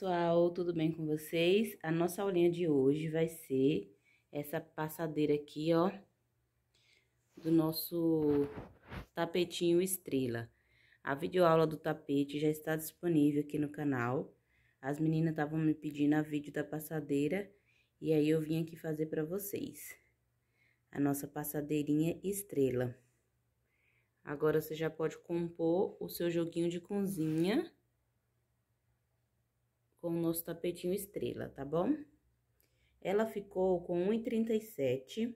pessoal, tudo bem com vocês? A nossa aulinha de hoje vai ser essa passadeira aqui, ó, do nosso tapetinho estrela. A videoaula do tapete já está disponível aqui no canal. As meninas estavam me pedindo a vídeo da passadeira e aí eu vim aqui fazer para vocês. A nossa passadeirinha estrela. Agora você já pode compor o seu joguinho de cozinha com o nosso tapetinho estrela, tá bom? Ela ficou com 1,37,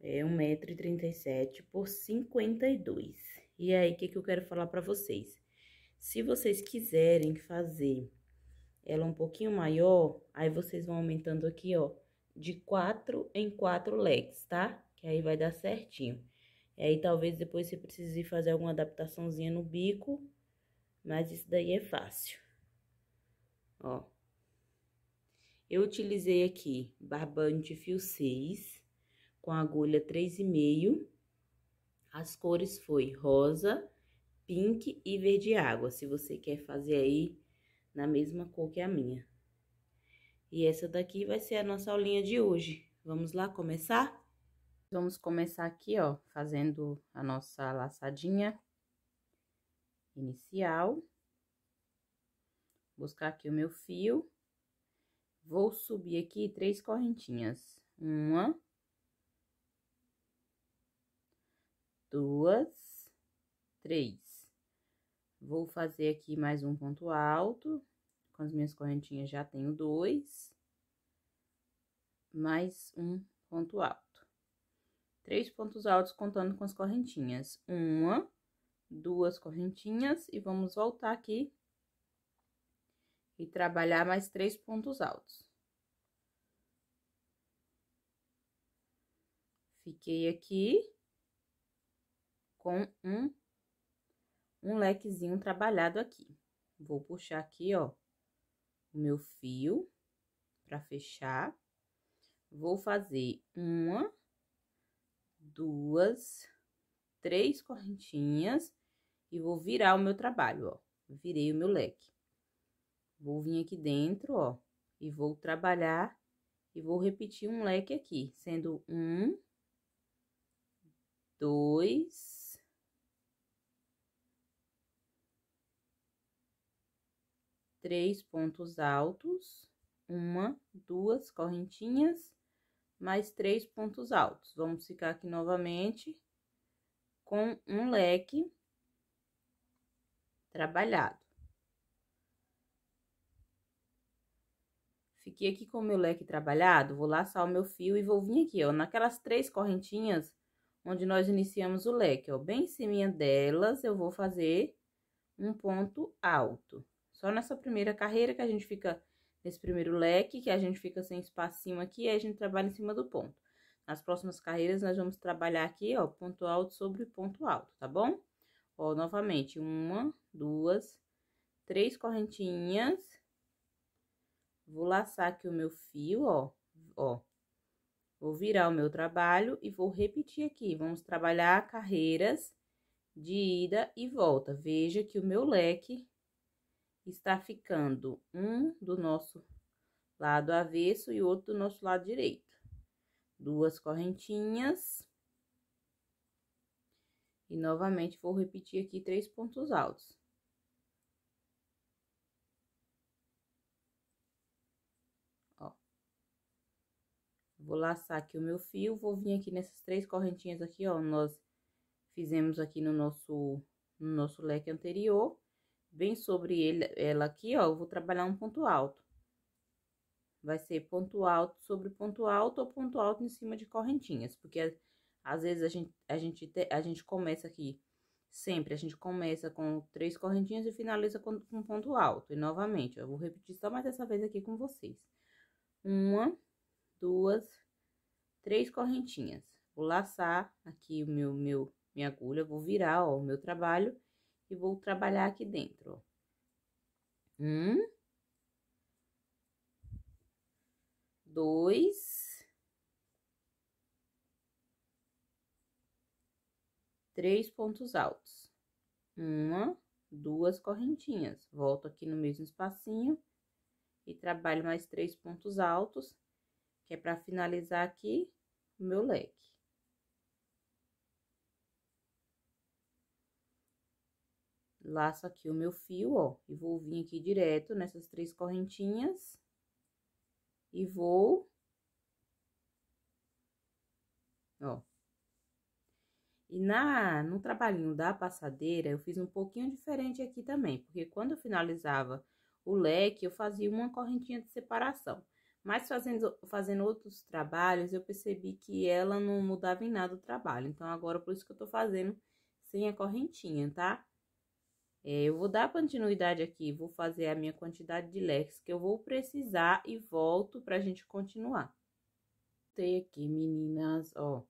é 1,37 por 52. E aí, o que, que eu quero falar pra vocês? Se vocês quiserem fazer ela um pouquinho maior, aí vocês vão aumentando aqui, ó, de 4 em 4 legs, tá? Que aí vai dar certinho. E aí, talvez depois você precise fazer alguma adaptaçãozinha no bico, mas isso daí é fácil. Ó. Eu utilizei aqui barbante fio 6, com agulha 3,5. As cores foi rosa, pink e verde água, se você quer fazer aí na mesma cor que a minha. E essa daqui vai ser a nossa aulinha de hoje. Vamos lá começar? Vamos começar aqui, ó, fazendo a nossa laçadinha inicial buscar aqui o meu fio. Vou subir aqui três correntinhas. Uma. Duas. Três. Vou fazer aqui mais um ponto alto. Com as minhas correntinhas já tenho dois. Mais um ponto alto. Três pontos altos contando com as correntinhas. Uma, duas correntinhas e vamos voltar aqui e trabalhar mais três pontos altos. Fiquei aqui com um, um lequezinho trabalhado aqui. Vou puxar aqui, ó, o meu fio para fechar. Vou fazer uma, duas, três correntinhas e vou virar o meu trabalho, ó. Virei o meu leque. Vou vir aqui dentro, ó, e vou trabalhar e vou repetir um leque aqui, sendo um, dois, três pontos altos, uma, duas correntinhas, mais três pontos altos. Vamos ficar aqui novamente com um leque trabalhado. Fiquei aqui com o meu leque trabalhado, vou laçar o meu fio e vou vir aqui, ó, naquelas três correntinhas onde nós iniciamos o leque, ó, bem em cima delas eu vou fazer um ponto alto. Só nessa primeira carreira que a gente fica nesse primeiro leque, que a gente fica sem espacinho aqui, aí a gente trabalha em cima do ponto. Nas próximas carreiras, nós vamos trabalhar aqui, ó, ponto alto sobre ponto alto, tá bom? Ó, novamente, uma, duas, três correntinhas, Vou laçar aqui o meu fio, ó, ó. Vou virar o meu trabalho e vou repetir aqui. Vamos trabalhar carreiras de ida e volta. Veja que o meu leque está ficando um do nosso lado avesso e outro do nosso lado direito. Duas correntinhas. E novamente vou repetir aqui três pontos altos. Vou laçar aqui o meu fio, vou vir aqui nessas três correntinhas aqui, ó, nós fizemos aqui no nosso, no nosso leque anterior. Bem sobre ele, ela aqui, ó, eu vou trabalhar um ponto alto. Vai ser ponto alto sobre ponto alto ou ponto alto em cima de correntinhas, porque às vezes a gente, a gente, te, a gente começa aqui, sempre a gente começa com três correntinhas e finaliza com, com ponto alto. E novamente, eu vou repetir só mais dessa vez aqui com vocês. Uma, duas, três correntinhas. Vou laçar aqui o meu, meu, minha agulha, vou virar, ó, o meu trabalho e vou trabalhar aqui dentro, ó. Um, dois, três pontos altos, uma, duas correntinhas. Volto aqui no mesmo espacinho e trabalho mais três pontos altos que é para finalizar aqui o meu leque. Laço aqui o meu fio, ó, e vou vir aqui direto nessas três correntinhas e vou, ó. E na, no trabalhinho da passadeira, eu fiz um pouquinho diferente aqui também, porque quando eu finalizava o leque, eu fazia uma correntinha de separação. Mas fazendo, fazendo outros trabalhos, eu percebi que ela não mudava em nada o trabalho. Então, agora, por isso que eu tô fazendo sem a correntinha, tá? É, eu vou dar continuidade aqui, vou fazer a minha quantidade de leques que eu vou precisar e volto pra gente continuar. Tem aqui, meninas, ó.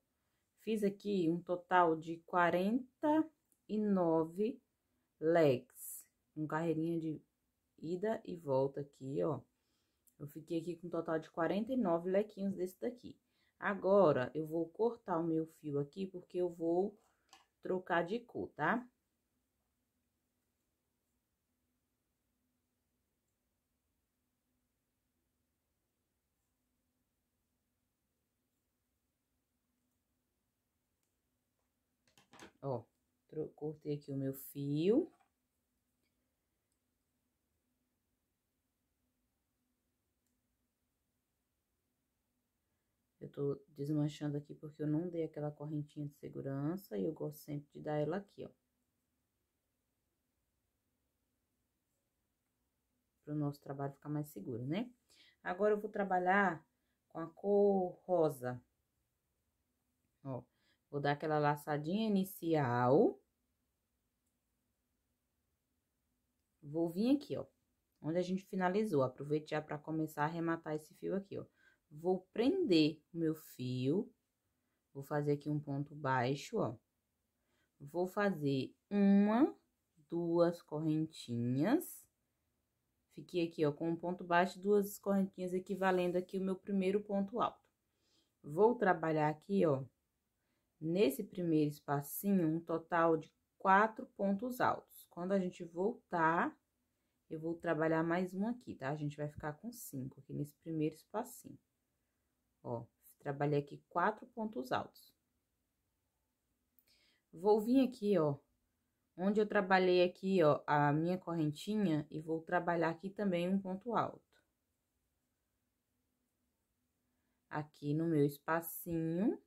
Fiz aqui um total de 49 leques. Um carreirinha de ida e volta aqui, ó. Eu fiquei aqui com um total de 49 lequinhos desse daqui. Agora, eu vou cortar o meu fio aqui, porque eu vou trocar de cor, tá? Ó, cortei aqui o meu fio. tô desmanchando aqui porque eu não dei aquela correntinha de segurança e eu gosto sempre de dar ela aqui, ó. Pro nosso trabalho ficar mais seguro, né? Agora eu vou trabalhar com a cor rosa. Ó, vou dar aquela laçadinha inicial. Vou vir aqui, ó, onde a gente finalizou. Aproveite já pra começar a arrematar esse fio aqui, ó vou prender o meu fio, vou fazer aqui um ponto baixo, ó. Vou fazer uma, duas correntinhas. Fiquei aqui, ó, com um ponto baixo, duas correntinhas equivalendo aqui o meu primeiro ponto alto. Vou trabalhar aqui, ó, nesse primeiro espacinho, um total de quatro pontos altos. Quando a gente voltar, eu vou trabalhar mais um aqui, tá? A gente vai ficar com cinco aqui nesse primeiro espacinho. Ó, trabalhei aqui quatro pontos altos. Vou vir aqui, ó, onde eu trabalhei aqui, ó, a minha correntinha, e vou trabalhar aqui também um ponto alto. Aqui no meu espacinho,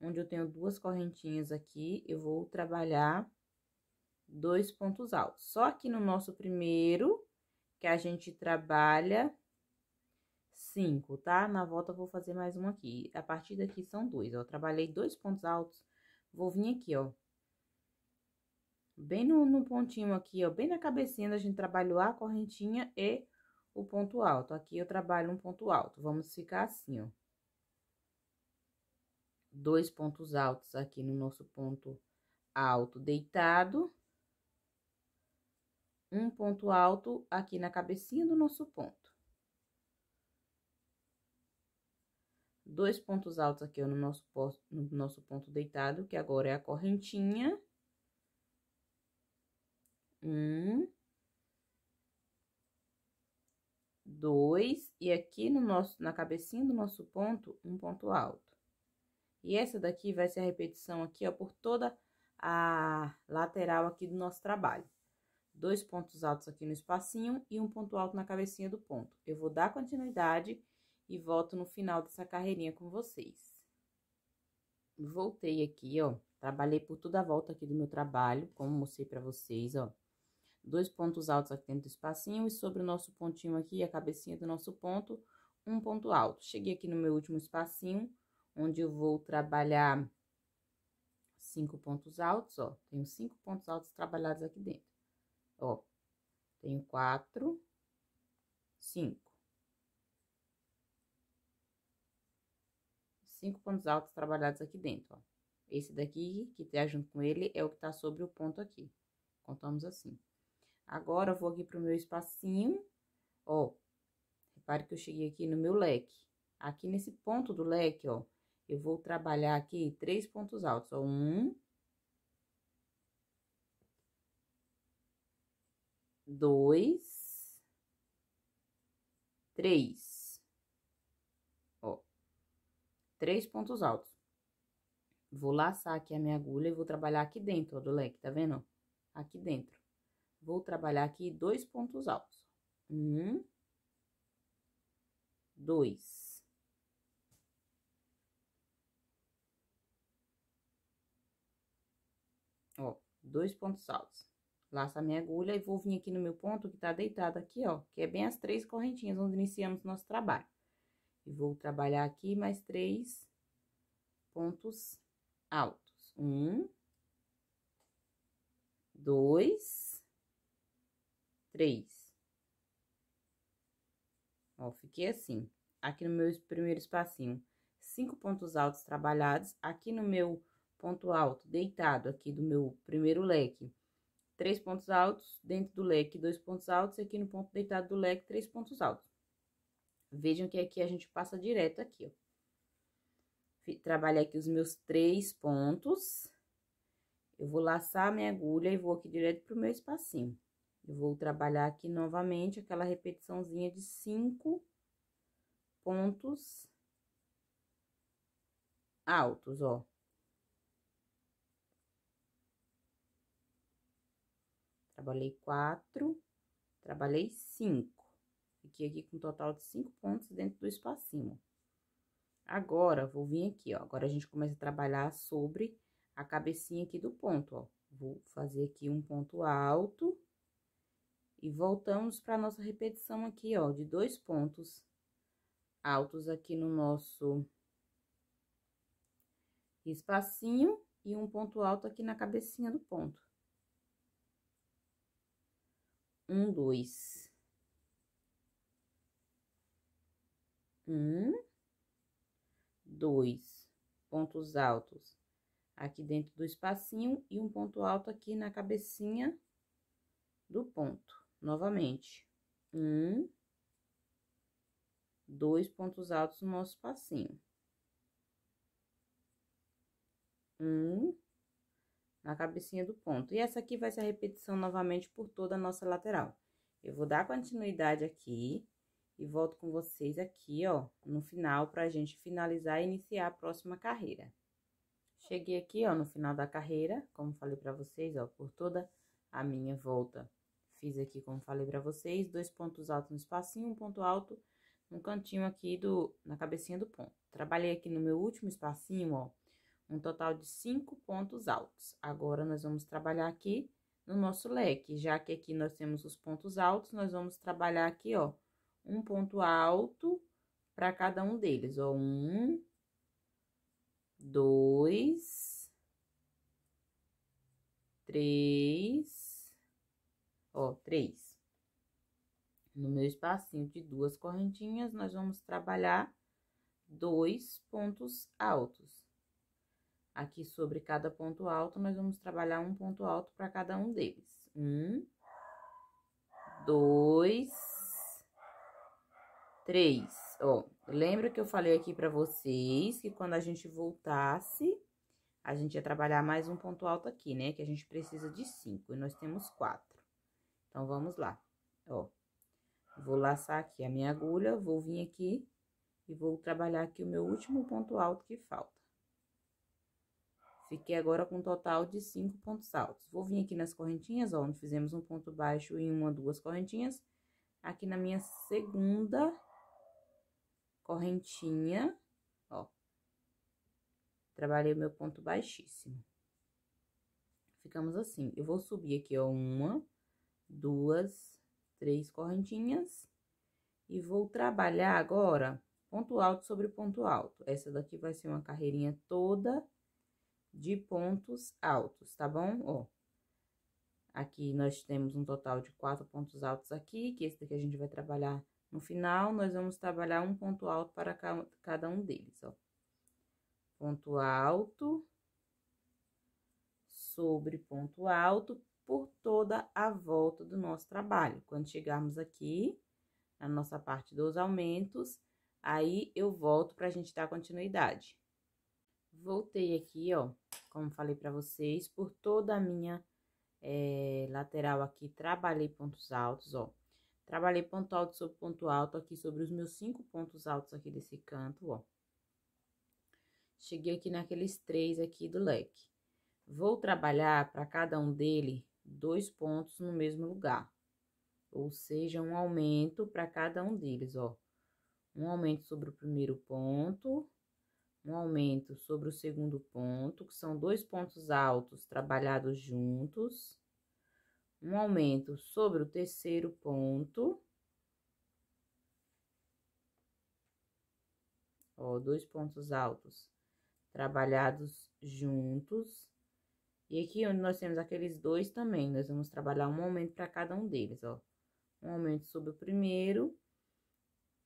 onde eu tenho duas correntinhas aqui, eu vou trabalhar dois pontos altos. Só aqui no nosso primeiro, que a gente trabalha cinco, tá? Na volta eu vou fazer mais um aqui. A partir daqui são dois, ó. Trabalhei dois pontos altos. Vou vir aqui, ó. Bem no, no pontinho aqui, ó. Bem na cabecinha a gente trabalhou a correntinha e o ponto alto. Aqui eu trabalho um ponto alto. Vamos ficar assim, ó. Dois pontos altos aqui no nosso ponto alto deitado. Um ponto alto aqui na cabecinha do nosso ponto. dois pontos altos aqui ó, no, nosso, no nosso ponto deitado, que agora é a correntinha. Um. Dois. E aqui no nosso, na cabecinha do nosso ponto, um ponto alto. E essa daqui vai ser a repetição aqui, ó, por toda a lateral aqui do nosso trabalho. Dois pontos altos aqui no espacinho e um ponto alto na cabecinha do ponto. Eu vou dar continuidade e volto no final dessa carreirinha com vocês. Voltei aqui, ó, trabalhei por toda a volta aqui do meu trabalho, como mostrei pra vocês, ó. Dois pontos altos aqui dentro do espacinho e sobre o nosso pontinho aqui, a cabecinha do nosso ponto, um ponto alto. Cheguei aqui no meu último espacinho, onde eu vou trabalhar cinco pontos altos, ó. Tenho cinco pontos altos trabalhados aqui dentro, ó. Tenho quatro, cinco. cinco pontos altos trabalhados aqui dentro, ó. Esse daqui, que tá junto com ele, é o que tá sobre o ponto aqui. Contamos assim. Agora, eu vou aqui pro meu espacinho, ó. Repare que eu cheguei aqui no meu leque. Aqui nesse ponto do leque, ó, eu vou trabalhar aqui três pontos altos, ó. Um. Dois. Três. três pontos altos. Vou laçar aqui a minha agulha e vou trabalhar aqui dentro, ó, do leque, tá vendo? Aqui dentro. Vou trabalhar aqui dois pontos altos. Um. Dois. Ó, dois pontos altos. Laço a minha agulha e vou vir aqui no meu ponto que tá deitado aqui, ó. Que é bem as três correntinhas onde iniciamos nosso trabalho. E vou trabalhar aqui mais três pontos altos. Um, dois, três. Ó, fiquei assim. Aqui no meu primeiro espacinho, cinco pontos altos trabalhados. Aqui no meu ponto alto, deitado aqui do meu primeiro leque, três pontos altos. Dentro do leque, dois pontos altos. Aqui no ponto deitado do leque, três pontos altos. Vejam que aqui a gente passa direto aqui, ó. Trabalhei aqui os meus três pontos. Eu vou laçar a minha agulha e vou aqui direto pro meu espacinho. Eu vou trabalhar aqui novamente aquela repetiçãozinha de cinco pontos altos, ó. Trabalhei quatro, trabalhei cinco fiquei aqui com um total de cinco pontos dentro do espacinho. Agora, vou vir aqui, ó. Agora, a gente começa a trabalhar sobre a cabecinha aqui do ponto, ó. Vou fazer aqui um ponto alto. E voltamos para nossa repetição aqui, ó, de dois pontos altos aqui no nosso espacinho e um ponto alto aqui na cabecinha do ponto. Um, dois. Um, dois pontos altos aqui dentro do espacinho e um ponto alto aqui na cabecinha do ponto. Novamente, um, dois pontos altos no nosso espacinho. Um, na cabecinha do ponto. E essa aqui vai ser a repetição novamente por toda a nossa lateral. Eu vou dar continuidade aqui e volto com vocês aqui, ó, no final, pra gente finalizar e iniciar a próxima carreira. Cheguei aqui, ó, no final da carreira, como falei pra vocês, ó, por toda a minha volta. Fiz aqui, como falei pra vocês, dois pontos altos no espacinho, um ponto alto no cantinho aqui do, na cabecinha do ponto. Trabalhei aqui no meu último espacinho, ó, um total de cinco pontos altos. Agora, nós vamos trabalhar aqui no nosso leque, já que aqui nós temos os pontos altos, nós vamos trabalhar aqui, ó, um ponto alto para cada um deles, ó, um, dois, três, ó, três. No meu espacinho de duas correntinhas, nós vamos trabalhar dois pontos altos. Aqui sobre cada ponto alto, nós vamos trabalhar um ponto alto para cada um deles. Um, dois, Três. Ó, lembra que eu falei aqui pra vocês que quando a gente voltasse, a gente ia trabalhar mais um ponto alto aqui, né? Que a gente precisa de cinco e nós temos quatro. Então, vamos lá. Ó, vou laçar aqui a minha agulha, vou vir aqui e vou trabalhar aqui o meu último ponto alto que falta. Fiquei agora com um total de cinco pontos altos. Vou vir aqui nas correntinhas, ó, onde fizemos um ponto baixo e uma, duas correntinhas. Aqui na minha segunda correntinha, ó. Trabalhei o meu ponto baixíssimo. Ficamos assim. Eu vou subir aqui, ó, uma, duas, três correntinhas. E vou trabalhar agora ponto alto sobre ponto alto. Essa daqui vai ser uma carreirinha toda de pontos altos, tá bom? Ó, aqui nós temos um total de quatro pontos altos aqui, que esse daqui a gente vai trabalhar no final, nós vamos trabalhar um ponto alto para cada um deles, ó. Ponto alto sobre ponto alto por toda a volta do nosso trabalho. Quando chegarmos aqui, na nossa parte dos aumentos, aí eu volto para a gente dar continuidade. Voltei aqui, ó, como falei para vocês, por toda a minha é, lateral aqui, trabalhei pontos altos, ó. Trabalhei ponto alto sobre ponto alto aqui sobre os meus cinco pontos altos aqui desse canto, ó. Cheguei aqui naqueles três aqui do leque. Vou trabalhar para cada um dele dois pontos no mesmo lugar. Ou seja, um aumento para cada um deles, ó. Um aumento sobre o primeiro ponto, um aumento sobre o segundo ponto, que são dois pontos altos trabalhados juntos um aumento sobre o terceiro ponto. Ó, dois pontos altos trabalhados juntos. E aqui onde nós temos aqueles dois também, nós vamos trabalhar um aumento para cada um deles, ó. Um aumento sobre o primeiro,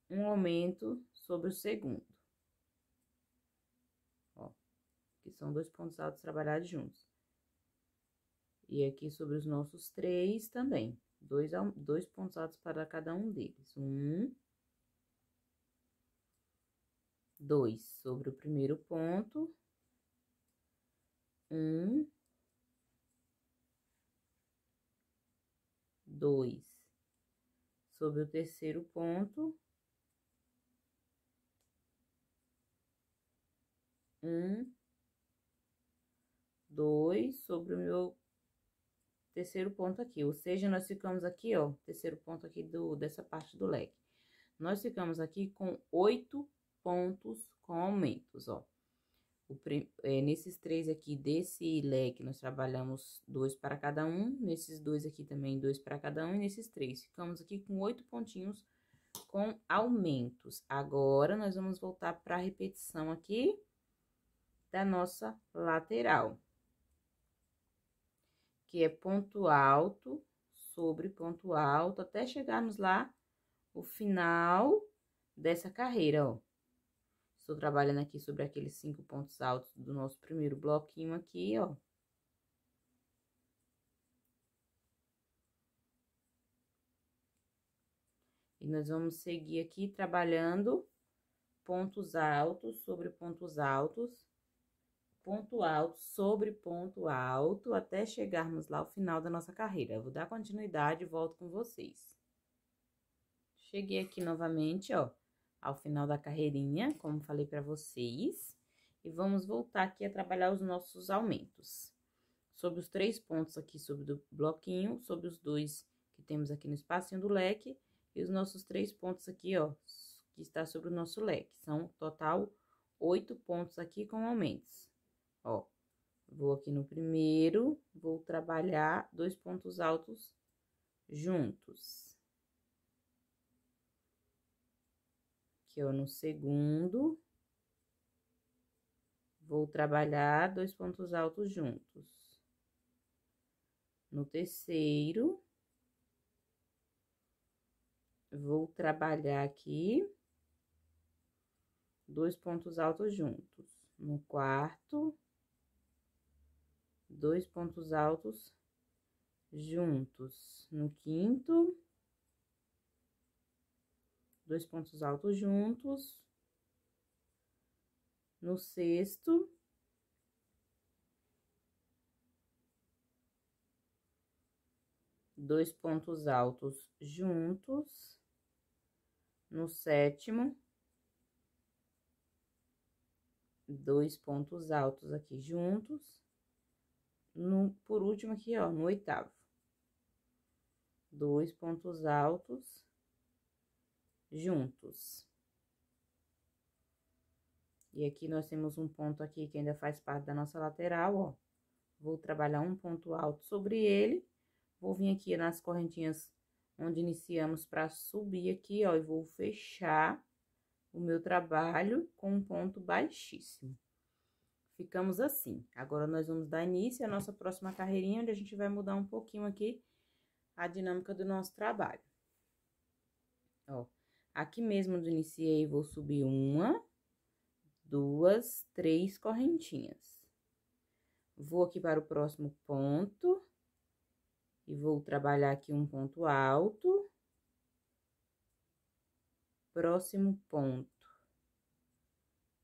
um aumento sobre o segundo. Ó, que são dois pontos altos trabalhados juntos. E aqui sobre os nossos três também. Dois, dois pontados para cada um deles. Um. Dois sobre o primeiro ponto. Um. Dois sobre o terceiro ponto. Um. Dois sobre o meu terceiro ponto aqui, ou seja, nós ficamos aqui, ó, terceiro ponto aqui do, dessa parte do leque. Nós ficamos aqui com oito pontos com aumentos, ó. O, é, nesses três aqui desse leque, nós trabalhamos dois para cada um, nesses dois aqui também dois para cada um, e nesses três. Ficamos aqui com oito pontinhos com aumentos. Agora, nós vamos voltar para a repetição aqui da nossa lateral que é ponto alto sobre ponto alto, até chegarmos lá, o final dessa carreira, ó. Estou trabalhando aqui sobre aqueles cinco pontos altos do nosso primeiro bloquinho aqui, ó. E nós vamos seguir aqui trabalhando pontos altos sobre pontos altos ponto alto sobre ponto alto até chegarmos lá ao final da nossa carreira. Eu vou dar continuidade e volto com vocês. Cheguei aqui novamente, ó, ao final da carreirinha, como falei para vocês. E vamos voltar aqui a trabalhar os nossos aumentos. Sobre os três pontos aqui sobre o bloquinho, sobre os dois que temos aqui no espacinho do leque. E os nossos três pontos aqui, ó, que está sobre o nosso leque. São total oito pontos aqui com aumentos. Ó, vou aqui no primeiro, vou trabalhar dois pontos altos juntos. Aqui, ó, no segundo, vou trabalhar dois pontos altos juntos. No terceiro, vou trabalhar aqui dois pontos altos juntos. No quarto, dois pontos altos juntos no quinto, dois pontos altos juntos, no sexto, dois pontos altos juntos, no sétimo, dois pontos altos aqui juntos no, por último aqui, ó, no oitavo. Dois pontos altos juntos. E aqui nós temos um ponto aqui que ainda faz parte da nossa lateral, ó. Vou trabalhar um ponto alto sobre ele. Vou vir aqui nas correntinhas onde iniciamos para subir aqui, ó, e vou fechar o meu trabalho com um ponto baixíssimo. Ficamos assim. Agora, nós vamos dar início à nossa próxima carreirinha, onde a gente vai mudar um pouquinho aqui a dinâmica do nosso trabalho. Ó, aqui mesmo onde iniciei, vou subir uma, duas, três correntinhas. Vou aqui para o próximo ponto e vou trabalhar aqui um ponto alto. Próximo ponto,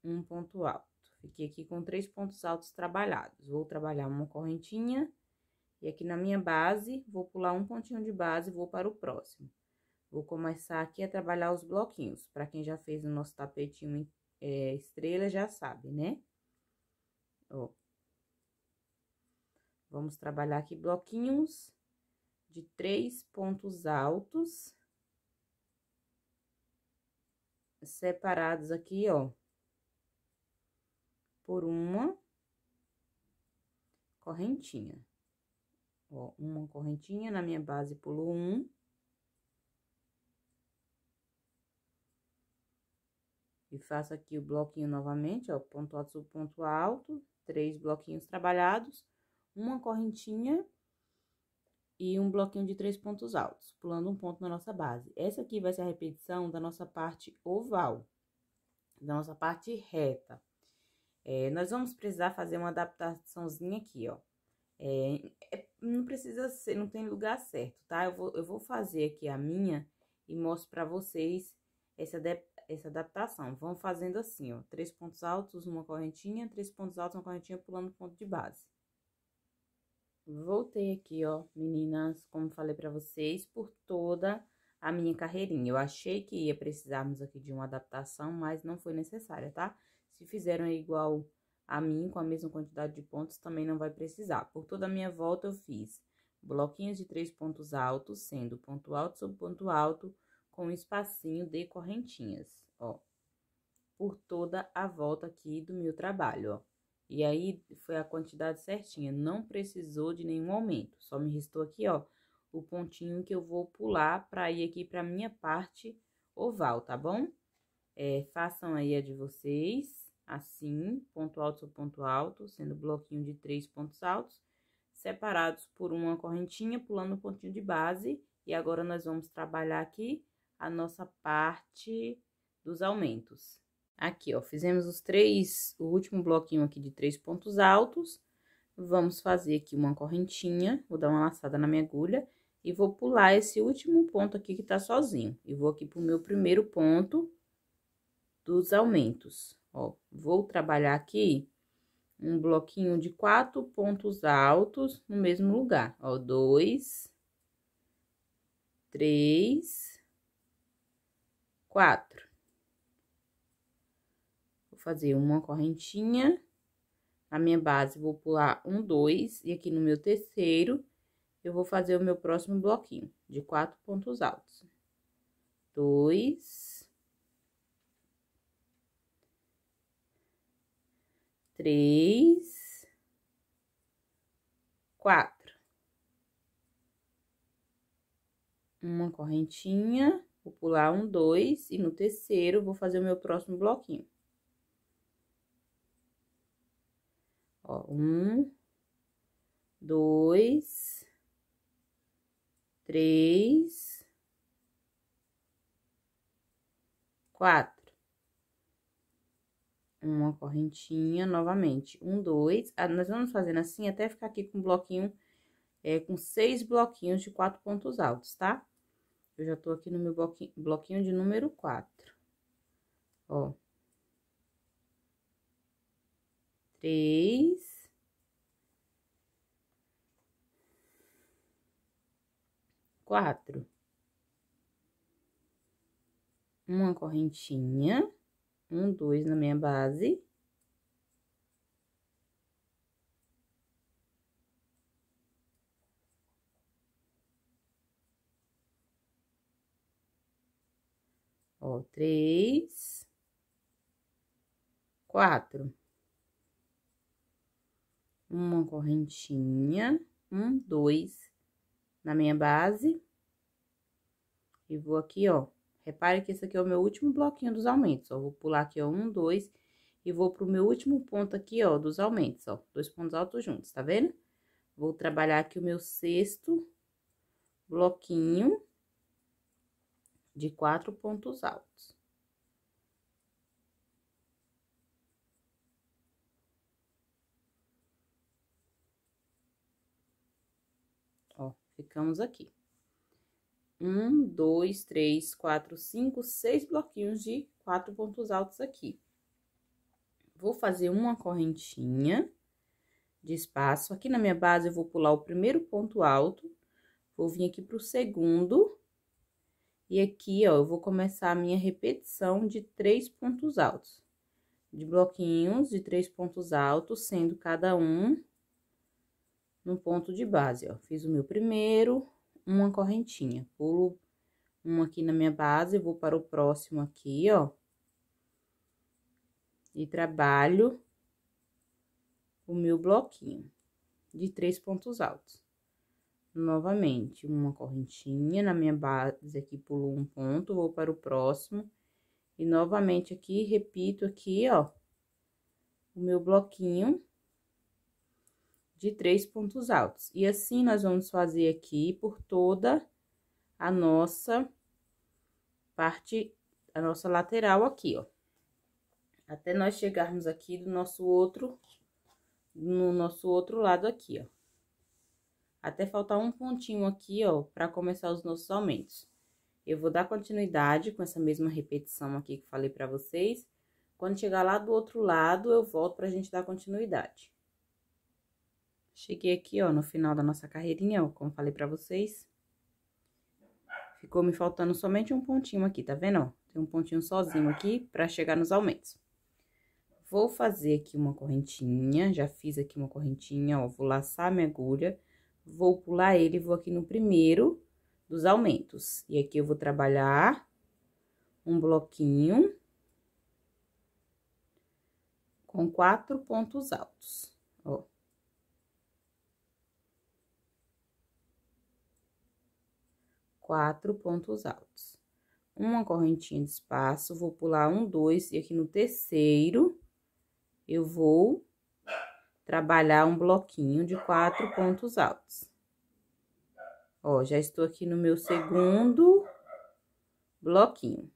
um ponto alto. Fiquei aqui com três pontos altos trabalhados. Vou trabalhar uma correntinha e aqui na minha base, vou pular um pontinho de base e vou para o próximo. Vou começar aqui a trabalhar os bloquinhos. Para quem já fez o nosso tapetinho é, estrela, já sabe, né? Ó. Vamos trabalhar aqui bloquinhos de três pontos altos separados aqui, ó, por uma correntinha. Ó, uma correntinha, na minha base pulo um. E faço aqui o bloquinho novamente, ó, ponto alto, ponto alto, três bloquinhos trabalhados, uma correntinha e um bloquinho de três pontos altos, pulando um ponto na nossa base. Essa aqui vai ser a repetição da nossa parte oval, da nossa parte reta. É, nós vamos precisar fazer uma adaptaçãozinha aqui, ó. É, é, não precisa ser, não tem lugar certo, tá? Eu vou, eu vou fazer aqui a minha e mostro pra vocês essa, de, essa adaptação. Vão fazendo assim, ó. Três pontos altos, uma correntinha. Três pontos altos, uma correntinha, pulando ponto de base. Voltei aqui, ó, meninas, como falei pra vocês, por toda a minha carreirinha. Eu achei que ia precisarmos aqui de uma adaptação, mas não foi necessária, tá? Tá? Se fizeram igual a mim, com a mesma quantidade de pontos, também não vai precisar. Por toda a minha volta, eu fiz bloquinhos de três pontos altos, sendo ponto alto sobre ponto alto, com um espacinho de correntinhas, ó. Por toda a volta aqui do meu trabalho, ó. E aí, foi a quantidade certinha, não precisou de nenhum aumento. Só me restou aqui, ó, o pontinho que eu vou pular para ir aqui para minha parte oval, tá bom? É, façam aí a de vocês assim, ponto alto sobre ponto alto, sendo bloquinho de três pontos altos, separados por uma correntinha, pulando o um pontinho de base. E agora, nós vamos trabalhar aqui a nossa parte dos aumentos. Aqui, ó, fizemos os três, o último bloquinho aqui de três pontos altos. Vamos fazer aqui uma correntinha, vou dar uma laçada na minha agulha e vou pular esse último ponto aqui que tá sozinho. E vou aqui pro meu primeiro ponto dos aumentos. Ó, vou trabalhar aqui um bloquinho de quatro pontos altos no mesmo lugar. Ó, dois, três, quatro. Vou fazer uma correntinha. Na minha base, vou pular um, dois, e aqui no meu terceiro, eu vou fazer o meu próximo bloquinho de quatro pontos altos. Dois, três, quatro. Uma correntinha, vou pular um, dois, e no terceiro vou fazer o meu próximo bloquinho. Ó, um, dois, três, quatro uma correntinha novamente, um, dois. Ah, nós vamos fazendo assim até ficar aqui com um bloquinho, é, com seis bloquinhos de quatro pontos altos, tá? Eu já tô aqui no meu bloquinho, bloquinho de número quatro. Ó. Três. Quatro. Uma correntinha um, dois na minha base. Ó, três, quatro. Uma correntinha, um, dois na minha base. E vou aqui, ó, Repare que esse aqui é o meu último bloquinho dos aumentos, ó. Vou pular aqui, ó, um, dois, e vou pro meu último ponto aqui, ó, dos aumentos, ó. Dois pontos altos juntos, tá vendo? Vou trabalhar aqui o meu sexto bloquinho de quatro pontos altos. Ó, ficamos aqui. Um, dois, três, quatro, cinco, seis bloquinhos de quatro pontos altos aqui. Vou fazer uma correntinha de espaço. Aqui na minha base, eu vou pular o primeiro ponto alto, vou vir aqui pro segundo, e aqui, ó, eu vou começar a minha repetição de três pontos altos. De bloquinhos de três pontos altos, sendo cada um no ponto de base, ó. Fiz o meu primeiro, uma correntinha. Pulo um aqui na minha base, vou para o próximo aqui, ó. E trabalho o meu bloquinho de três pontos altos. Novamente, uma correntinha na minha base aqui, pulo um ponto, vou para o próximo. E novamente aqui, repito aqui, ó, o meu bloquinho de três pontos altos. E assim, nós vamos fazer aqui por toda a nossa parte, a nossa lateral aqui, ó. Até nós chegarmos aqui do nosso outro, no nosso outro lado aqui, ó. Até faltar um pontinho aqui, ó, para começar os nossos aumentos. Eu vou dar continuidade com essa mesma repetição aqui que falei para vocês. Quando chegar lá do outro lado, eu volto para a gente dar continuidade. Cheguei aqui, ó, no final da nossa carreirinha, ó, como falei pra vocês. Ficou me faltando somente um pontinho aqui, tá vendo, ó? Tem um pontinho sozinho aqui pra chegar nos aumentos. Vou fazer aqui uma correntinha, já fiz aqui uma correntinha, ó, vou laçar minha agulha, vou pular ele, vou aqui no primeiro dos aumentos. E aqui eu vou trabalhar um bloquinho com quatro pontos altos. quatro pontos altos. Uma correntinha de espaço, vou pular um, dois, e aqui no terceiro, eu vou trabalhar um bloquinho de quatro pontos altos. Ó, já estou aqui no meu segundo bloquinho.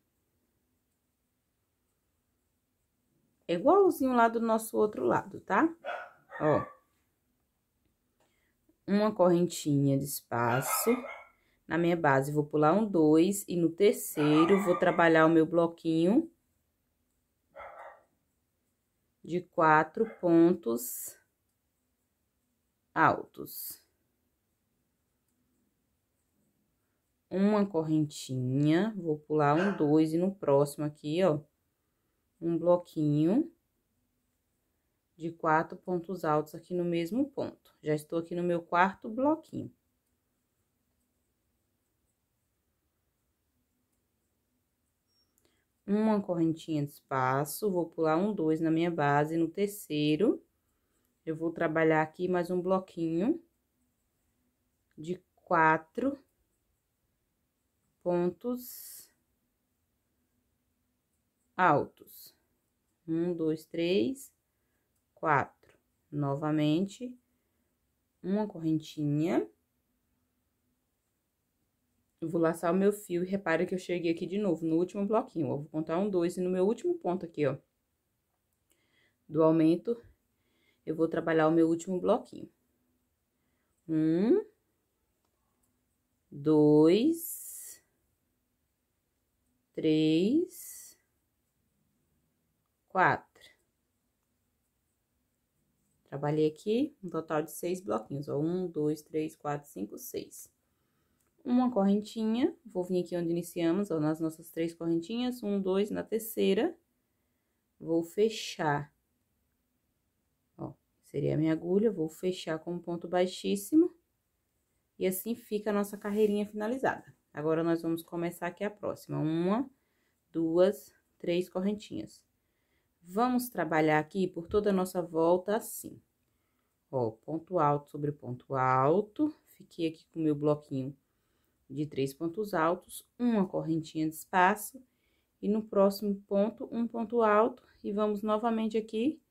É igualzinho lá do nosso outro lado, tá? Ó. Uma correntinha de espaço na minha base, vou pular um dois e no terceiro vou trabalhar o meu bloquinho de quatro pontos altos. Uma correntinha, vou pular um dois e no próximo aqui, ó, um bloquinho de quatro pontos altos aqui no mesmo ponto. Já estou aqui no meu quarto bloquinho. uma correntinha de espaço, vou pular um dois na minha base, no terceiro, eu vou trabalhar aqui mais um bloquinho de quatro pontos altos. Um, dois, três, quatro. Novamente, uma correntinha eu vou laçar o meu fio e repara que eu cheguei aqui de novo, no último bloquinho, ó. Vou contar um, dois, e no meu último ponto aqui, ó, do aumento, eu vou trabalhar o meu último bloquinho. Um, dois, três, quatro. Trabalhei aqui um total de seis bloquinhos, ó. Um, dois, três, quatro, cinco, seis uma correntinha, vou vir aqui onde iniciamos, ó, nas nossas três correntinhas, um, dois, na terceira, vou fechar, ó, seria a minha agulha, vou fechar com um ponto baixíssimo, e assim fica a nossa carreirinha finalizada. Agora, nós vamos começar aqui a próxima, uma, duas, três correntinhas. Vamos trabalhar aqui por toda a nossa volta assim. Ó, ponto alto sobre ponto alto, fiquei aqui com o meu bloquinho de três pontos altos, uma correntinha de espaço, e no próximo ponto, um ponto alto, e vamos novamente aqui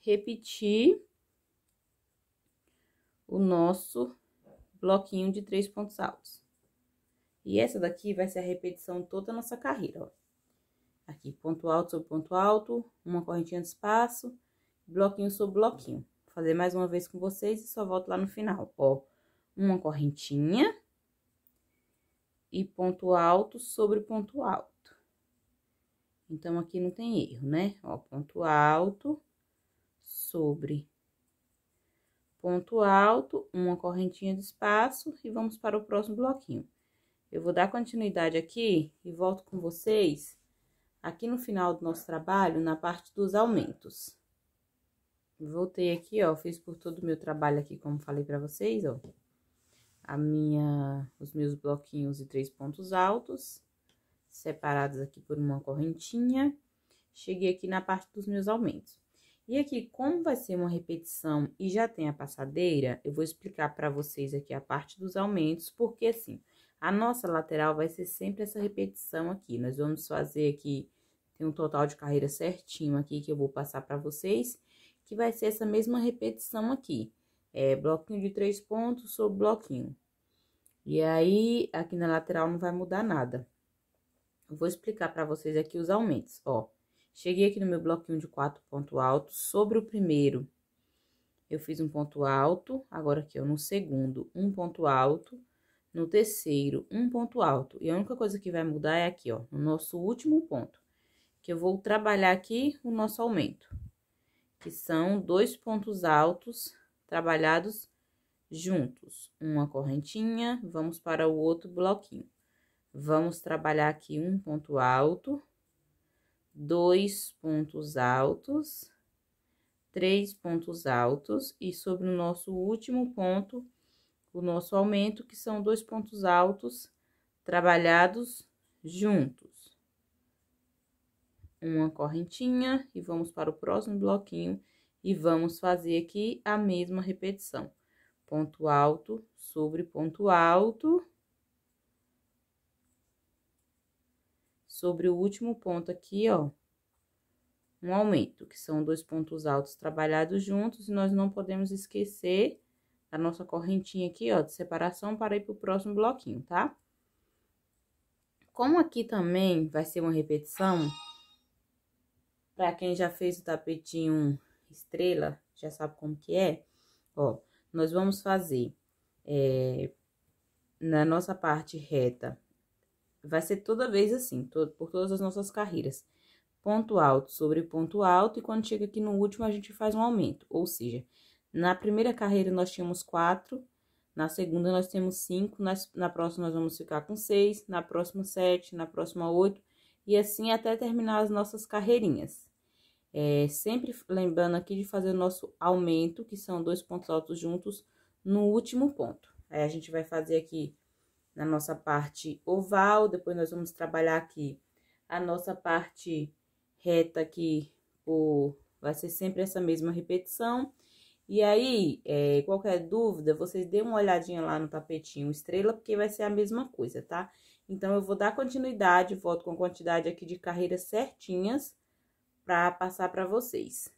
repetir o nosso bloquinho de três pontos altos. E essa daqui vai ser a repetição toda a nossa carreira, ó. Aqui, ponto alto sobre ponto alto, uma correntinha de espaço, bloquinho sobre bloquinho. Vou fazer mais uma vez com vocês e só volto lá no final, ó. Uma correntinha e ponto alto sobre ponto alto. Então, aqui não tem erro, né? Ó, ponto alto sobre ponto alto, uma correntinha de espaço e vamos para o próximo bloquinho. Eu vou dar continuidade aqui e volto com vocês aqui no final do nosso trabalho, na parte dos aumentos. Voltei aqui, ó, fiz por todo o meu trabalho aqui, como falei para vocês, ó a minha, os meus bloquinhos e três pontos altos, separados aqui por uma correntinha. Cheguei aqui na parte dos meus aumentos. E aqui, como vai ser uma repetição e já tem a passadeira, eu vou explicar para vocês aqui a parte dos aumentos, porque assim, a nossa lateral vai ser sempre essa repetição aqui. Nós vamos fazer aqui, tem um total de carreira certinho aqui que eu vou passar para vocês, que vai ser essa mesma repetição aqui é bloquinho de três pontos sobre bloquinho. E aí, aqui na lateral não vai mudar nada. Eu vou explicar para vocês aqui os aumentos, ó. Cheguei aqui no meu bloquinho de quatro pontos altos, sobre o primeiro eu fiz um ponto alto, agora aqui, ó, no segundo, um ponto alto, no terceiro, um ponto alto. E a única coisa que vai mudar é aqui, ó, no nosso último ponto, que eu vou trabalhar aqui o nosso aumento, que são dois pontos altos trabalhados juntos. Uma correntinha, vamos para o outro bloquinho. Vamos trabalhar aqui um ponto alto, dois pontos altos, três pontos altos e sobre o nosso último ponto, o nosso aumento, que são dois pontos altos trabalhados juntos. Uma correntinha e vamos para o próximo bloquinho e vamos fazer aqui a mesma repetição. Ponto alto sobre ponto alto. Sobre o último ponto aqui, ó, um aumento, que são dois pontos altos trabalhados juntos, e nós não podemos esquecer a nossa correntinha aqui, ó, de separação para ir para o próximo bloquinho, tá? Como aqui também vai ser uma repetição, para quem já fez o tapetinho estrela, já sabe como que é? Ó, nós vamos fazer é, na nossa parte reta, vai ser toda vez assim, por todas as nossas carreiras. Ponto alto sobre ponto alto, e quando chega aqui no último, a gente faz um aumento. Ou seja, na primeira carreira nós tínhamos quatro, na segunda nós temos cinco, nas, na próxima nós vamos ficar com seis, na próxima sete, na próxima oito, e assim até terminar as nossas carreirinhas. É, sempre lembrando aqui de fazer o nosso aumento, que são dois pontos altos juntos, no último ponto. Aí, a gente vai fazer aqui na nossa parte oval, depois nós vamos trabalhar aqui a nossa parte reta aqui, por, vai ser sempre essa mesma repetição. E aí, é, qualquer dúvida, vocês dêem uma olhadinha lá no tapetinho estrela, porque vai ser a mesma coisa, tá? Então, eu vou dar continuidade, volto com a quantidade aqui de carreiras certinhas para passar para vocês.